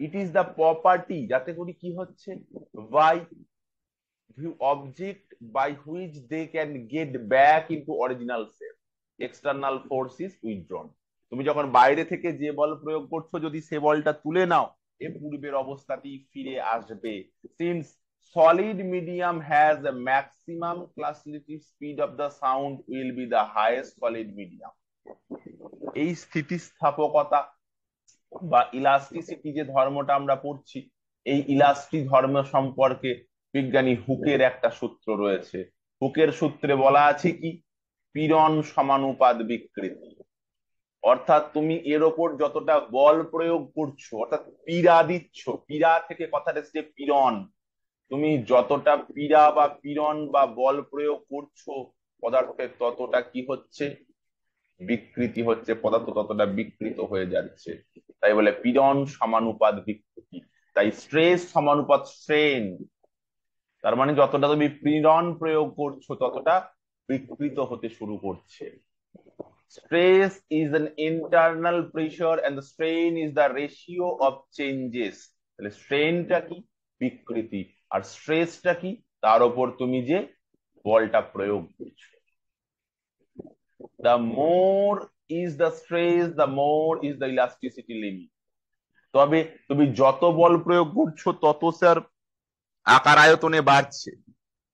Speaker 1: it is the property যাতে করে কি হচ্ছে by object by which they can get back into original shape external force is withdrawn তুমি যখন বাইরে থেকে যে বল প্রয়োগ করছো যদি সে বলটা তুলে নাও এ পূর্বের অবস্থাটি ফিরে আসবে since solid medium has a maximum classificative speed of the sound will be the highest solid medium এই স্থিতিস্থাপকতা বা ইলাস্টিসিটি যে ধর্মটা আমরা পড়ছি এই ইলাস্টি ধর্ম সম্পর্কে বিজ্ঞানী হুকের একটা সূত্র রয়েছে হুকের সূত্রে বলা আছে কি পীড়ন সমানুপাত বিকৃতি অর্থাৎ তুমি এর ওপর যতটা বল প্রয়োগ করছো অর্থাৎ পীড়া দিচ্ছ পীড়া থেকে কথাটা যে পীড়ন তুমি যতটা পীড়া বা পীড়ন বা বল প্রয়োগ করছো পদার্থের ততটা কি হচ্ছে বিকৃতি হচ্ছে পদার্থ ততটা বিকৃত হয়ে যাচ্ছে তাই বলে পীড়ন সমানুপাত বিকৃতি তাই স্ট্রেস সমানুপাত স্ট্রেন তার মানে যতটা তুমি পীড়ন প্রয়োগ করছো ততটা বিকৃত হতে শুরু করছে stress is an internal pressure and the strain is the ratio of changes তাহলে স্ট্রেনটা কি বিকৃতি আর স্ট্রেসটা কি তার উপর তুমি যে বলটা প্রয়োগ করছো the more is the stress the more is the elasticity limit. তবে তুমি যত বল প্রয়োগ করছো তত স্যার আকার আয়তনে বাড়ছে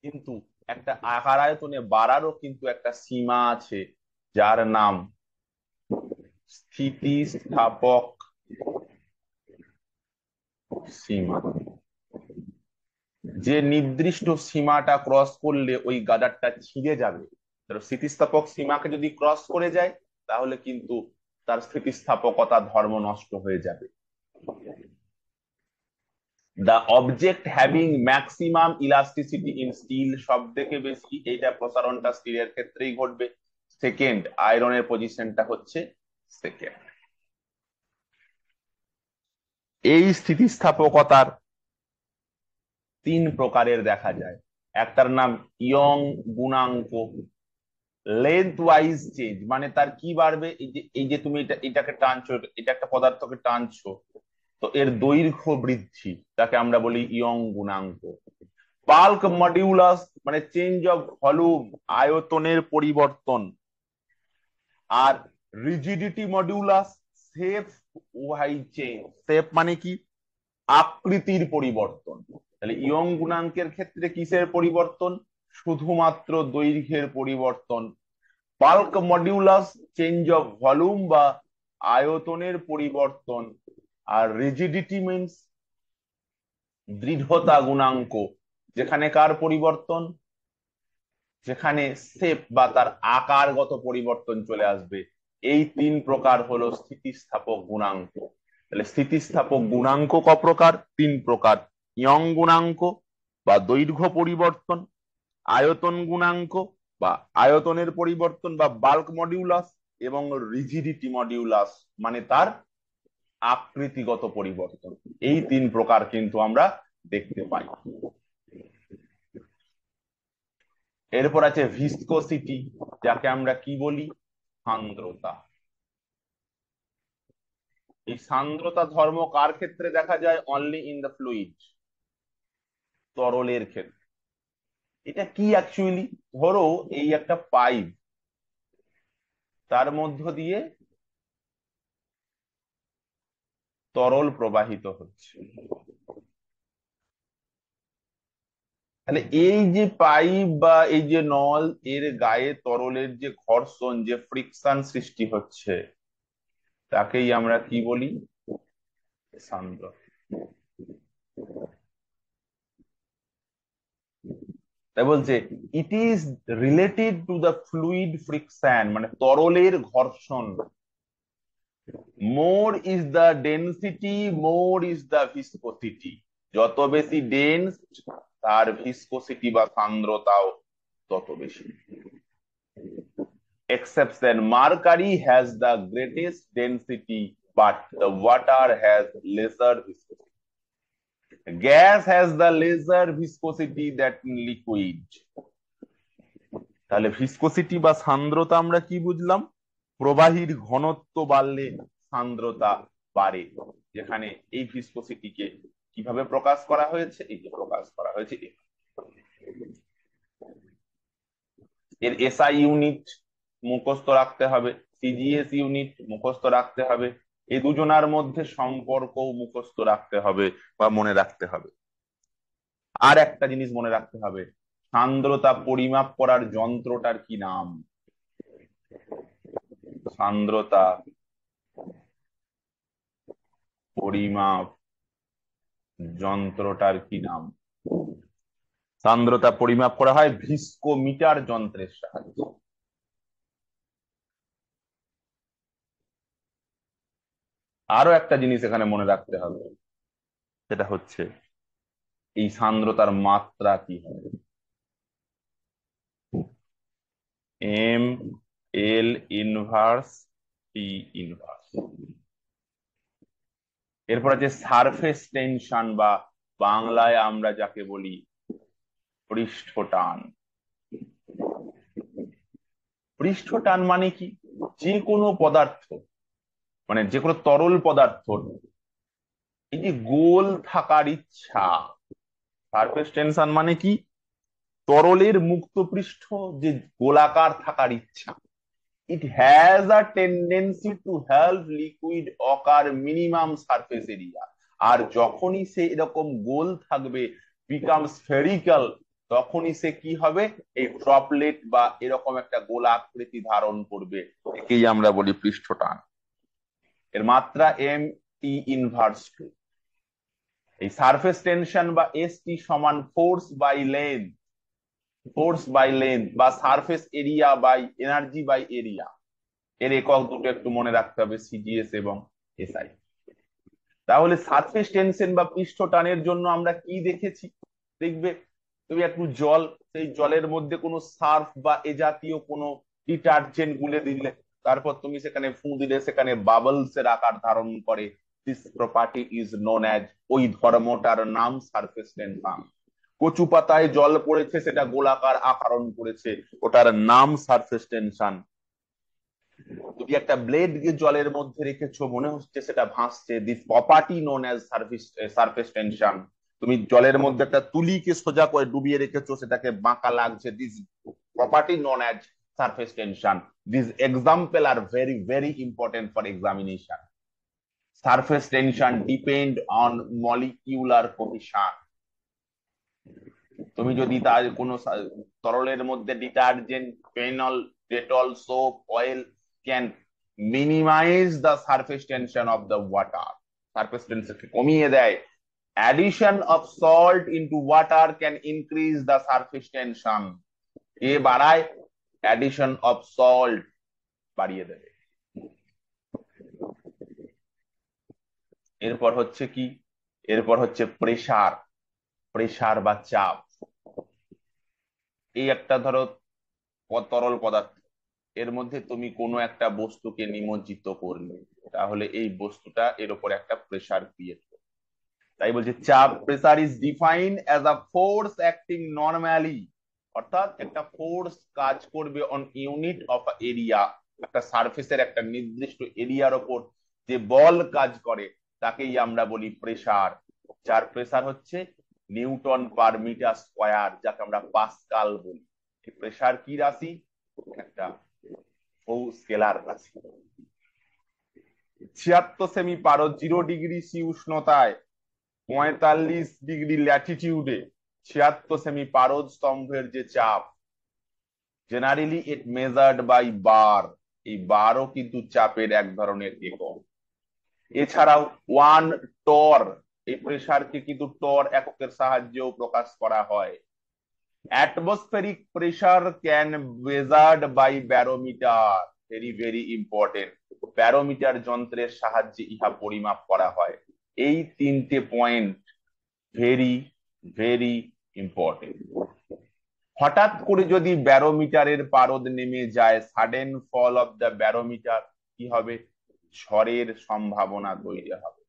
Speaker 1: কিন্তু একটা আকার আয়তনে বাড়ারও কিন্তু একটা সীমা আছে যার নাম স্থিতিস্থাপক সীমা যে নির্দিষ্ট সীমাটা ক্রস করলে ওই গাদারটা ছিঁড়ে যাবে স্থিতিস্থাপক সীমাকে যদি ক্রস করে যায় তাহলে কিন্তু তার স্থিতিস্থাপকতা ধর্ম নষ্ট হয়ে যাবে the object having maximum elasticity in steel সব থেকে বেশি এইটা প্রসারণটা স্টিলের ক্ষেত্রেই ঘটবে সেকেন্ড আয়রনের পজিশনটা হচ্ছে সেকেন্ড এই স্থিতিস্থাপকতার তিন প্রকারের দেখা যায় একটার নাম ইয়ং গুণাঙ্ক লেন্থ ওয়াইজ চেঞ্জ মানে তার কি বাড়বে এই যে তুমি এটা এটাকে টানছো এটা একটা পদার্থকে টানছো তো এর দৈর্ঘ্য বৃদ্ধি তাকে আমরা বলি ইয়ং গুণাঙ্ক পাল্ক মডিউলাস মানে চেঞ্জ অফ ভলিউম আয়তনের পরিবর্তন আর rigidity modulus shape why change shape মানে কি আকৃতির পরিবর্তন তাহলে ইয়ং গুণাঙ্কের ক্ষেত্রে কিসের পরিবর্তন শুধুমাত্র দৈর্ঘ্যের পরিবর্তন bulk modulus change of volume বা আয়তনের পরিবর্তন আর রিজিডিটি মিনস দৃঢ়তা গুণাঙ্ক যেখানে কার পরিবর্তন যেখানে সেপ বা তার আকারগত পরিবর্তন চলে আসবে এই তিন প্রকার হলো স্থিতিস্থাপক গুণাঙ্ক তাহলে স্থিতিস্থাপক গুণাঙ্ক ক প্রকার তিন প্রকার ইয়ং গুণাঙ্ক বা দৈর্ঘ্য পরিবর্তন আয়তন গুণাঙ্ক বা আয়তনের পরিবর্তন বা বাল্ক মডিউলাস এবং রিজিডিটি মডিউলাস মানে তার আকৃতিগত পরিবর্তন এই তিন প্রকার কিন্তু আমরা দেখতে পাই এরপর আছে ভিসকোসিটি যাকে আমরা কি বলি সান্দ্রতা এই সান্দ্রতা ধর্ম কার ক্ষেত্রে দেখা যায় অনলি ইন দ্য ফ্লুইড তরলের ক্ষেত্রে এটা কি অ্যাকচুয়ালি ধরো এই একটা পাইপ তার মধ্য দিয়ে তরল প্রবাহিত হচ্ছে তাহলে এই যে পাইপ বা এই যে নল এর গায়ে তরলের যে ঘর্ষণ যে ফ্রিকশন সৃষ্টি হচ্ছে তাকেই আমরা কি বলি সান্দ্র বলছে it is related to the fluid friction মানে তরলের ঘর্ষণ more is the density more is the viscosity যত বেশি ডেন্স তার ভিসকোসিটি বা সান্দ্রতাও তত বেশি exception mercury has has greatest density but but water has lesser viscosity gas has the lesser viscosity that liquid তাহলে ভিসকোসিটি বা সান্দ্রতা আমরা কি বুঝলাম প্রবাহীর ঘনত্ব বাড়লে সান্দ্রতা বাড়ে যেখানে এই ভিসকোসিটিকে কিভাবে প্রকাশ করা হয়েছে এই যে প্রকাশ করা হয়েছে এর এসআই ইউনিট মুখস্থ রাখতে হবে সিজিএস ইউনিট মুখস্থ রাখতে হবে এ দুজনার মধ্যে সম্পর্ক মুখস্থ রাখতে হবে বা মনে রাখতে হবে আর একটা জিনিস মনে রাখতে হবে সান্দ্রতা পরিমাপ করার যন্ত্রটার কি নাম সান্দ্রতা পরিমাপ যন্ত্রটার কি নাম সান্দ্রতা পরিমাপ করা হয় ভিস্কোমিটার যন্ত্রের সাহায্যে আরো একটা জিনিস এখানে মনে রাখতে হবে সেটা হচ্ছে এই সান্দ্রতার মাত্রা কি হবে M L inverse T inverse এরপর আছে সারফেস টেনশন বা বাংলায় আমরা যাকে বলি পৃষ্ঠ টান পৃষ্ঠ টান মানে কি যে কোনো পদার্থ মানে যে কোনো তরল পদার্থ এই যে গোল থাকার ইচ্ছা সারফেস টেনশন মানে কি তরলের মুক্ত পৃষ্ঠ যে গোলাকার থাকার ইচ্ছা it has a tendency to help liquid occur minimum surface area আর যখনই সে এরকম গোল থাকবে বিকাম স্ফেরিক্যাল তখনই সে কি হবে এই ড্রপলেট বা এরকম একটা গোলাকৃতি ধারণ করবে একেই আমরা বলি পৃষ্ঠটা এর মাত্রা এম টি ইনভার্স টু এই সারফেস টেনশন বা এস টি সমান force by length force by length বা surface area by energy by area এর একক দুটো একটু মনে রাখতে হবে সিজিএস এবং এসআই তাহলে সারফেস টেনশন বা পৃষ্ঠ টানের জন্য আমরা কি দেখেছি দেখবে তুমি একটু জল সেই জলের মধ্যে কোনো সার্ফ বা এ জাতীয় কোনো ডিটারজেন্ট গুলে দিলে তারপর তুমি সেখানে ফু দিলে সেখানে বাবলস এর আকার ধারণ করে this property is known as ওই ধর্মটার নাম সারফেস টেনশন কচু পাতায় জল পড়েছে সেটা গোলাকার আকারণ করেছে ওটার নাম সারফেস টেনশন যদি একটা ব্লেড কে জলের মধ্যে রেখেছো মনে হচ্ছে সেটা ভাসছে the property known as service surface tension তুমি জলের মধ্যে একটা তুলিকে সোজা করে ডুবিয়ে রেখেছো সেটাকে বাঁকা লাগছে this property known as surface tension. These example are very, very important for examination. Surface tension depend on molecular cohesion. তুমি যদি তার কোনো তরলের মধ্যে detergent phenol Dettol soap oil can minimise the surface tension of the water surface টেনশনকে কমিয়ে দেয় addition of salt into water can increase the surface tension এ বাড়ায় অ্যাডিশন অফ সল্ট বাড়িয়ে দেবে এরপর হচ্ছে কি এরপর হচ্ছে প্রেসার প্রেশার বা চাপ এই একটা ধরো তরল পদার্থ এর মধ্যে তুমি কোনো একটা বস্তুকে নিমজ্জিত করলে তাহলে এই বস্তুটা এর উপর একটা প্রেসার ক্রিয়েট করবে তাই বলছে চাপ pressure is defined as a force acting normally অর্থাৎ একটা ফোর্স কাজ করবে অন ইউনিট অফ এরিয়া একটা সারফেসের একটা নির্দিষ্ট এরিয়ার ওপর যে বল কাজ করে তাকেই আমরা বলি প্রেসার যার প্রেসার হচ্ছে নিউটন পার মিটার স্কোয়ার যাকে আমরা পাসকাল বলি প্রেসার কি রাশি একটা স্কেলার রাশি ছিয়াত্তর সেমি পারো জিরো ডিগ্রি সি উষ্ণতায় পঁয়তাল্লিশ ডিগ্রি ল্যাটিটিউডে ছিয়াত্তর সেমি পারদ স্তম্ভের যে চাপ generally it measured by bar এই বারও কিন্তু চাপের এক ধরনের একক এছাড়াও ওয়ান টর এই প্রেসারকে কিন্তু টর এককের সাহায্যেও প্রকাশ করা হয় atmospheric pressure can measured by barometer very very important barometer যন্ত্রের সাহায্যে ইহা পরিমাপ করা হয় এই তিনটে পয়েন্ট ভেরি ভেরি ইম্পর্টেন্ট হঠাৎ করে যদি ব্যারোমিটারের পারদ নেমে যায় sudden fall of the barometer কি হবে ঝড়ের সম্ভাবনা তৈরি হবে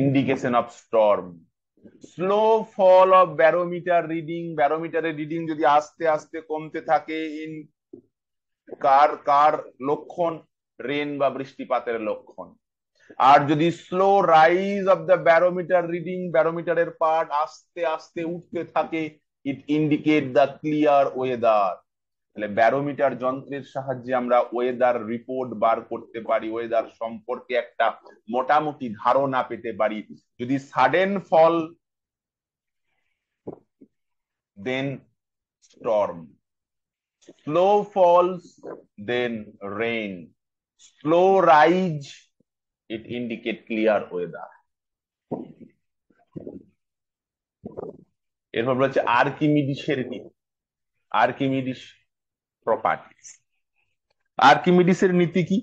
Speaker 1: indication of storm slow fall of barometer reading ব্যারোমিটারের রিডিং যদি আস্তে আস্তে কমতে থাকে ইন কার কার লক্ষণ রেন বা বৃষ্টিপাতের লক্ষণ আর যদি slow rise of the barometer reading ব্যারোমিটারের পার্ট আস্তে আস্তে উঠতে থাকে it indicate the clear weather তাহলে ব্যারোমিটার যন্ত্রের সাহায্যে আমরা ওয়েদার রিপোর্ট বার করতে পারি ওয়েদার সম্পর্কে একটা মোটামুটি ধারণা পেতে পারি যদি sudden fall then storm slow falls then rain slow rise It indicate clear weather. এরপর রয়েছে মানে আর্কিমিডিসের নীতি আর্কিমিডিস প্রপার্টিস আর্কিমিডিসের নীতি কি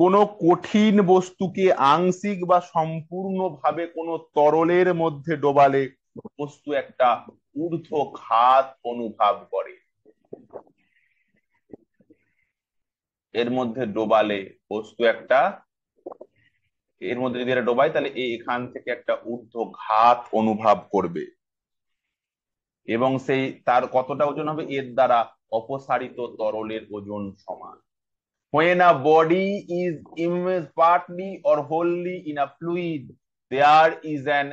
Speaker 1: কোনো কঠিন বস্তুকে আংশিক বা সম্পূর্ণভাবে কোনো তরলের মধ্যে ডোবালে বস্তু একটা ঊর্ধ্ব খাত অনুভব করে এর মধ্যে ডোবালে বস্তু একটা এর মধ্যে যদি এটা ডোবাই তাহলে এখান থেকে একটা ঊর্ধ্ব ঘাত অনুভব করবে এবং সেই তার কতটা ওজন হবে এর দ্বারা অপসারিত তরলের ওজন সমান When a body is immersed partly or wholly in a fluid, there is an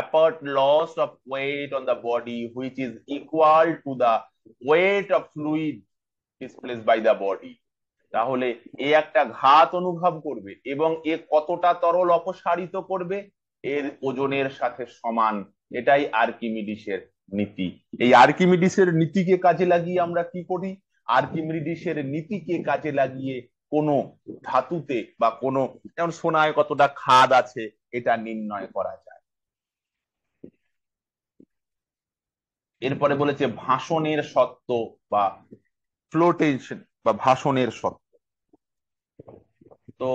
Speaker 1: apparent loss of weight on the body which is equal to the weight of fluid displaced by the body. তাহলে এ একটা ঘাত অনুভব করবে এবং এ কতটা তরল অপসারিত করবে এর ওজনের সাথে সমান এটাই আর্কিমিডিসের নীতি এই আর্কিমিডিসের নীতিকে কাজে লাগিয়ে আমরা কি করি আর্কিমিডিসের নীতিকে কাজে লাগিয়ে কোনো ধাতুতে বা কোনো যেমন সোনায় কতটা খাদ আছে এটা নির্ণয় করা যায় এরপরে বলেছে ভাষণের সত্ত্ব বা ফ্লোটেশন বা ভাষণের সত্ত্ব তো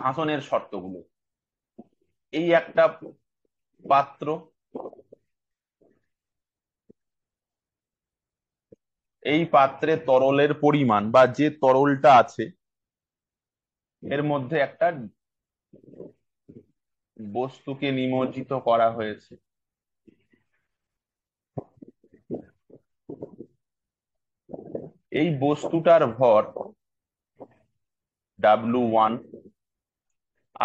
Speaker 1: ভাষণের শর্তগুলো এই একটা পাত্র এই পাত্রে তরলের পরিমাণ বা যে তরলটা আছে এর মধ্যে একটা বস্তুকে নিমজ্জিত করা হয়েছে এই বস্তুটার ভর ডাব্লু ওয়ান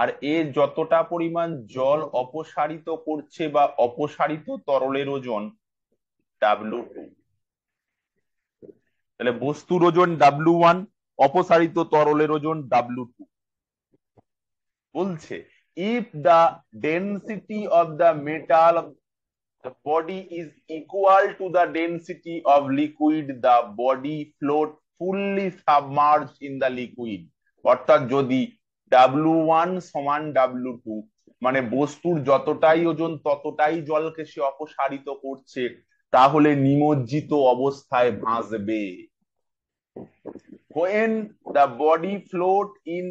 Speaker 1: আর এ যতটা পরিমাণ জল অপসারিত করছে বা অপসারিত তরলের ওজন ডাব্লু টু তাহলে বস্তুর ওজন ডাব্লু ওয়ান অপসারিত তরলের ওজন ডাব্লু টু বলছে if the density of the metal body is equal to the density of liquid the body float fully submerge in the liquid অর্থাৎ যদি ডাব্লু ওয়ান সমান ডাব্লু টু মানে বস্তুর যতটাই ওজন ততটাই জলকে সে অপসারিত করছে তাহলে নিমজ্জিত অবস্থায় ভাসবে when the body float in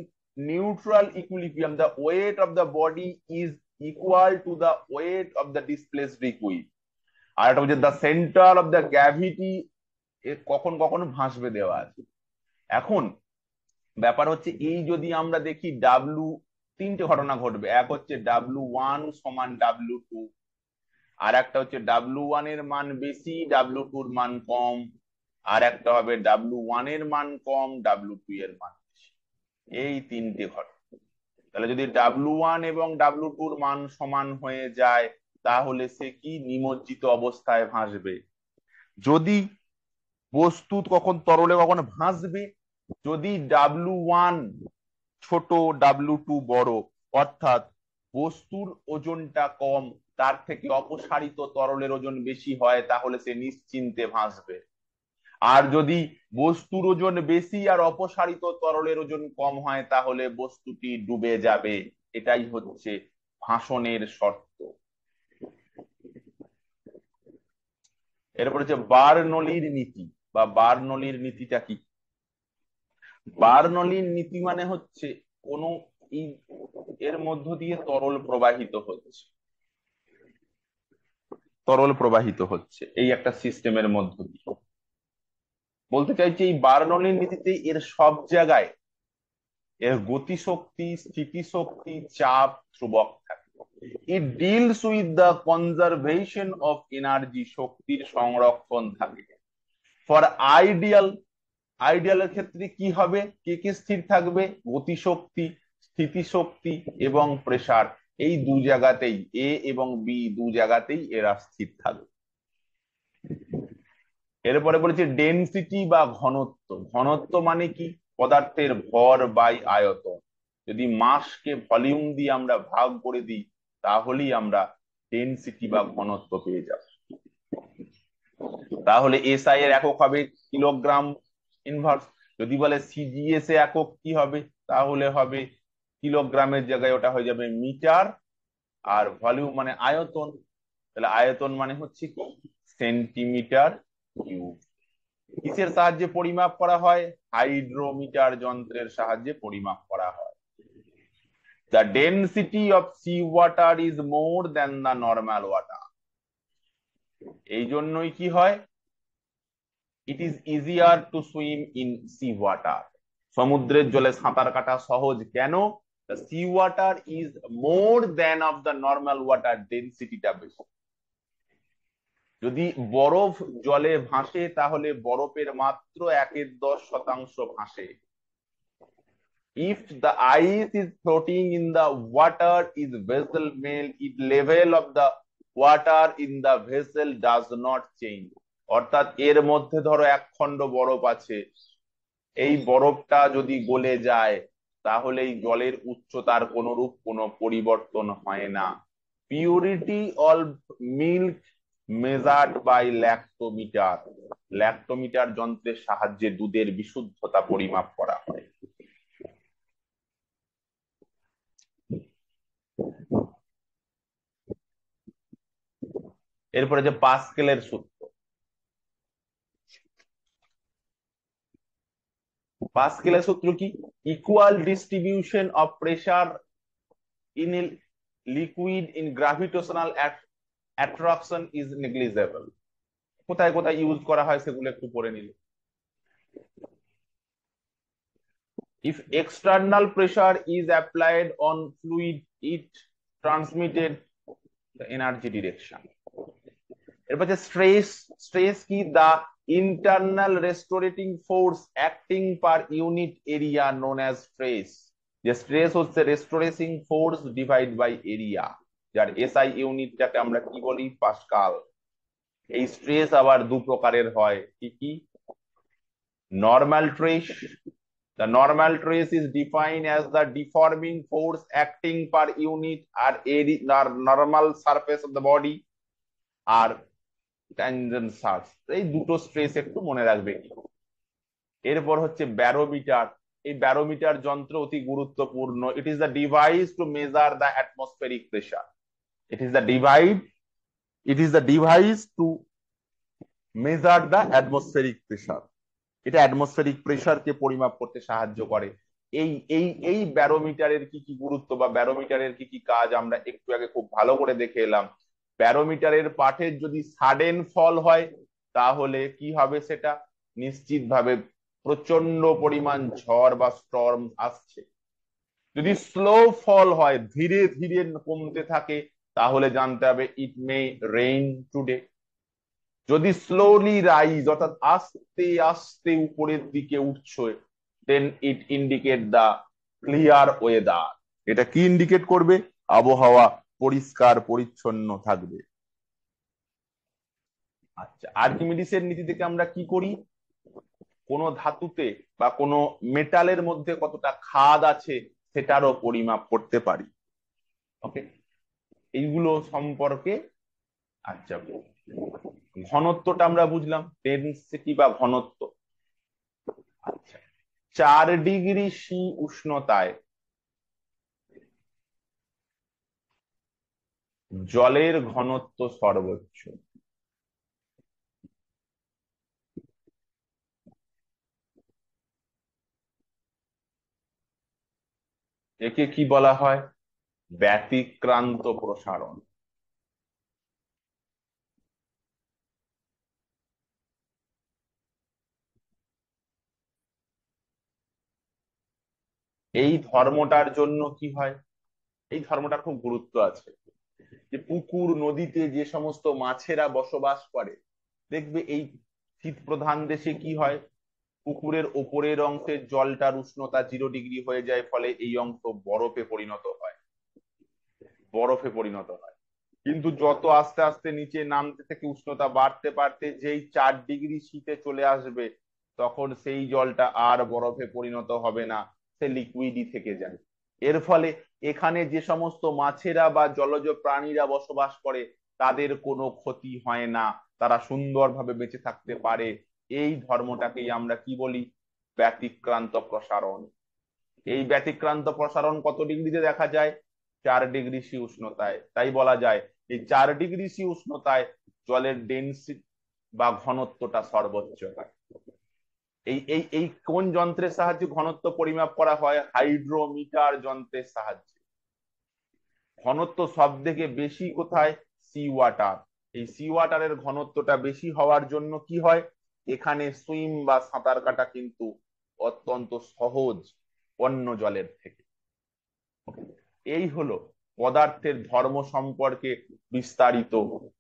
Speaker 1: neutral equilibrium the weight of the body is equal to the weight of the displaced liquid আর এটা হচ্ছে the centre of the gravity কখন কখন ভাসবে দেওয়া আছে এখন ব্যাপার হচ্ছে এই যদি আমরা দেখি ডাব্লু তিনটে ঘটনা ঘটবে এক হচ্ছে ডাব্লু ওয়ান সমান ডাব্লু টু আর একটা হচ্ছে ডাব্লু ওয়ান এর মান বেশি ডাব্লু টুর মান কম আর একটা হবে ডাব্লু ওয়ান এর মান কম ডাব্লু টু এর মান এই তিনটে ঘটনা তাহলে যদি ডাব্লু ওয়ান এবং ডাব্লু টুর মান সমান হয়ে যায় তাহলে সে কি নিমজ্জিত অবস্থায় ভাসবে যদি বস্তু কখন তরলে কখন ভাসবে যদি ডাব্লু ওয়ান ছোট ডাব্লু টু বড় অর্থাৎ বস্তুর ওজনটা কম তার থেকে অপসারিত তরলের ওজন বেশি হয় তাহলে সে নিশ্চিন্তে ভাসবে আর যদি বস্তুর ওজন বেশি আর অপসারিত তরলের ওজন কম হয় তাহলে বস্তুটি ডুবে যাবে এটাই হচ্ছে ভাসনের শর্ত এরপর হচ্ছে বার নলির নীতি বা বার নলির নীতিটা কি বার্নলির নীতি মানে হচ্ছে কোন এর মধ্য দিয়ে তরল প্রবাহিত হচ্ছে তরল প্রবাহিত হচ্ছে এই একটা সিস্টেমের মধ্য দিয়ে বলতে চাইছি এই বার্নলির নীতিতে এর সব জায়গায় এর গতিশক্তি স্থিতিশক্তি চাপ ধ্রুবক থাকে it deals with the conservation of energy শক্তির সংরক্ষণ থাকে ফর আইডিয়াল আইডিয়ালের ক্ষেত্রে কি হবে কে কে স্থির থাকবে গতিশক্তি স্থিতিশক্তি এবং প্রেসার এই দু জায়গাতেই এ এবং বি দু জায়গাতেই এরা স্থির থাকবে এরপরে বলেছে ডেন্সিটি বা ঘনত্ব ঘনত্ব মানে কি পদার্থের ভর বাই আয়তন যদি মাসকে ভলিউম দিয়ে আমরা ভাগ করে দিই তাহলেই আমরা ডেন্সিটি বা ঘনত্ব পেয়ে যাব তাহলে এসআই এর একক হবে কিলোগ্রাম ইনভার্স যদি বলে সিজিএস এ একক কি হবে তাহলে হবে কিলোগ্রামের জায়গায় ওটা হয়ে যাবে মিটার আর ভলিউম মানে আয়তন তাহলে আয়তন মানে হচ্ছে কি সেন্টিমিটার কিউব কিসের সাহায্যে পরিমাপ করা হয় হাইড্রোমিটার যন্ত্রের সাহায্যে পরিমাপ করা হয় the density of sea water is more than the normal water এই জন্যই কি হয় it is easier to swim in sea water সমুদ্রের জলে সাঁতার কাটা সহজ কেন sea water is more than of the normal water ডেন্সিটিটা বেশি যদি বরফ জলে ভাসে তাহলে বরফের মাত্র একের দশ শতাংশ ভাসে if the ice is floating in the water is vessel melt it level of the water in the vessel does not change অর্থাৎ এর মধ্যে ধরো এক খণ্ড বরফ আছে এই বরফটা যদি গলে যায় তাহলে এই জলের উচ্চতার কোনরূপ কোনো পরিবর্তন হয় না purity all milk measured by lactometer lactometer যন্ত্রের সাহায্যে দুধের বিশুদ্ধতা পরিমাপ করা হয় এরপরে যে পাস্কেলের সূত্র পাস্কেলের সূত্র কি equal distribution of pressure in liquid in gravitational attraction is negligible কোথায় কোথায় ইউজ করা হয় সেগুলো একটু পড়ে নিলে if external pressure is applied on fluid it transmitted the energy direction এরপর যে স্ট্রেস স্ট্রেস কি the internal restoring force acting per unit area known as stress যে স্ট্রেস হচ্ছে restoring force divide by area যার এসআই ইউনিটটাকে আমরা কি বলি পাস্কাল এই স্ট্রেস আবার দু প্রকারের হয় কি কি normal stress the normal stress is define as the deforming force acting per unit area normal surface of the body আর সার্চ এই দুটো স্ট্রেস একটু মনে রাখবে এরপর হচ্ছে ব্যারোমিটার এই ব্যারোমিটার যন্ত্র অতি গুরুত্বপূর্ণ it is the device to measure the atmospheric pressure it is the divide it is the device to measure the atmospheric pressure এটা অ্যাটমসফেরিক প্রেশারকে পরিমাপ করতে সাহায্য করে এই এই এই ব্যারোমিটারের কি কি গুরুত্ব বা ব্যারোমিটারের কি কি কাজ আমরা একটু আগে খুব ভালো করে দেখে এলাম ব্যারোমিটারের পাঠের যদি সাডেন ফল হয় তাহলে কি হবে সেটা নিশ্চিতভাবে প্রচন্ড পরিমাণ ঝড় বা স্টর্ম আসছে যদি স্লো ফল হয় ধীরে ধীরে কমতে থাকে তাহলে জানতে হবে ইট মে রেইন টুডে যদি স্লোলি রাইজ অর্থাৎ আস্তে আস্তে উপরের দিকে উঠছে then it indicate the clear weather এটা কি ইন্ডিকেট করবে আবহাওয়া পরিষ্কার পরিচ্ছন্ন থাকবে আচ্ছা আর্কিমিডিসের নীতি থেকে আমরা কি করি কোনো ধাতুতে বা কোন মেটালের মধ্যে কতটা খাদ আছে সেটারও পরিমাপ করতে পারি ওকে এইগুলো সম্পর্কে আচ্ছা ঘনত্বটা আমরা বুঝলাম ডেন্সিটি বা ঘনত্ব আচ্ছা চার ডিগ্রি সি উষ্ণতায় জলের ঘনত্ব সর্বোচ্চ একে কি বলা হয় ব্যতিক্রান্ত প্রসারণ এই ধর্মটার জন্য কি হয় এই ধর্মটার খুব গুরুত্ব আছে যে পুকুর নদীতে যে সমস্ত মাছেরা বসবাস করে দেখবে এই শীত প্রধান দেশে কি হয় পুকুরের ওপরের অংশের জলটার উষ্ণতা জিরো ডিগ্রি হয়ে যায় ফলে এই অংশ বরফে পরিণত হয় বরফে পরিণত হয় কিন্তু যত আস্তে আস্তে নিচে নামতে থেকে উষ্ণতা বাড়তে বাড়তে যেই চার ডিগ্রি শীতে চলে আসবে তখন সেই জলটা আর বরফে পরিণত হবে না সে লিকুইডই থেকে যায় এর ফলে এখানে যে সমস্ত মাছেরা বা জলজ প্রাণীরা বসবাস করে তাদের কোনো ক্ষতি হয় না তারা সুন্দরভাবে বেঁচে থাকতে পারে এই ধর্মটাকেই আমরা কি বলি ব্যতিক্রান্ত প্রসারণ এই ব্যতিক্রান্ত প্রসারণ কত ডিগ্রিতে দেখা যায় চার ডিগ্রি সি উষ্ণতায় তাই বলা যায় এই চার ডিগ্রি সি উষ্ণতায় জলের ডেন্সিটি বা ঘনত্বটা সর্বোচ্চ হয় এই এই এই কোন যন্ত্রের সাহায্যে ঘনত্ব পরিমাপ করা হয় হাইড্রোমিটার যন্ত্রের সাহায্যে ঘনত্ব সব থেকে বেশি কোথায় সি ওয়াটার এই সি ওয়াটারের ঘনত্বটা বেশি হওয়ার জন্য কি হয় এখানে সুইম বা সাঁতার কাটা কিন্তু অত্যন্ত সহজ অন্য জলের থেকে এই হলো পদার্থের ধর্ম সম্পর্কে বিস্তারিত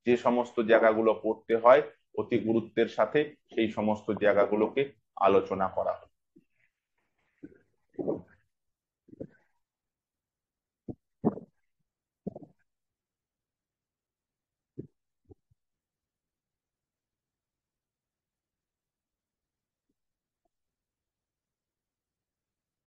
Speaker 1: যে সমস্ত জায়গাগুলো পড়তে হয় অতি গুরুত্বের সাথে সেই সমস্ত জায়গাগুলোকে আলোচনা করা হয়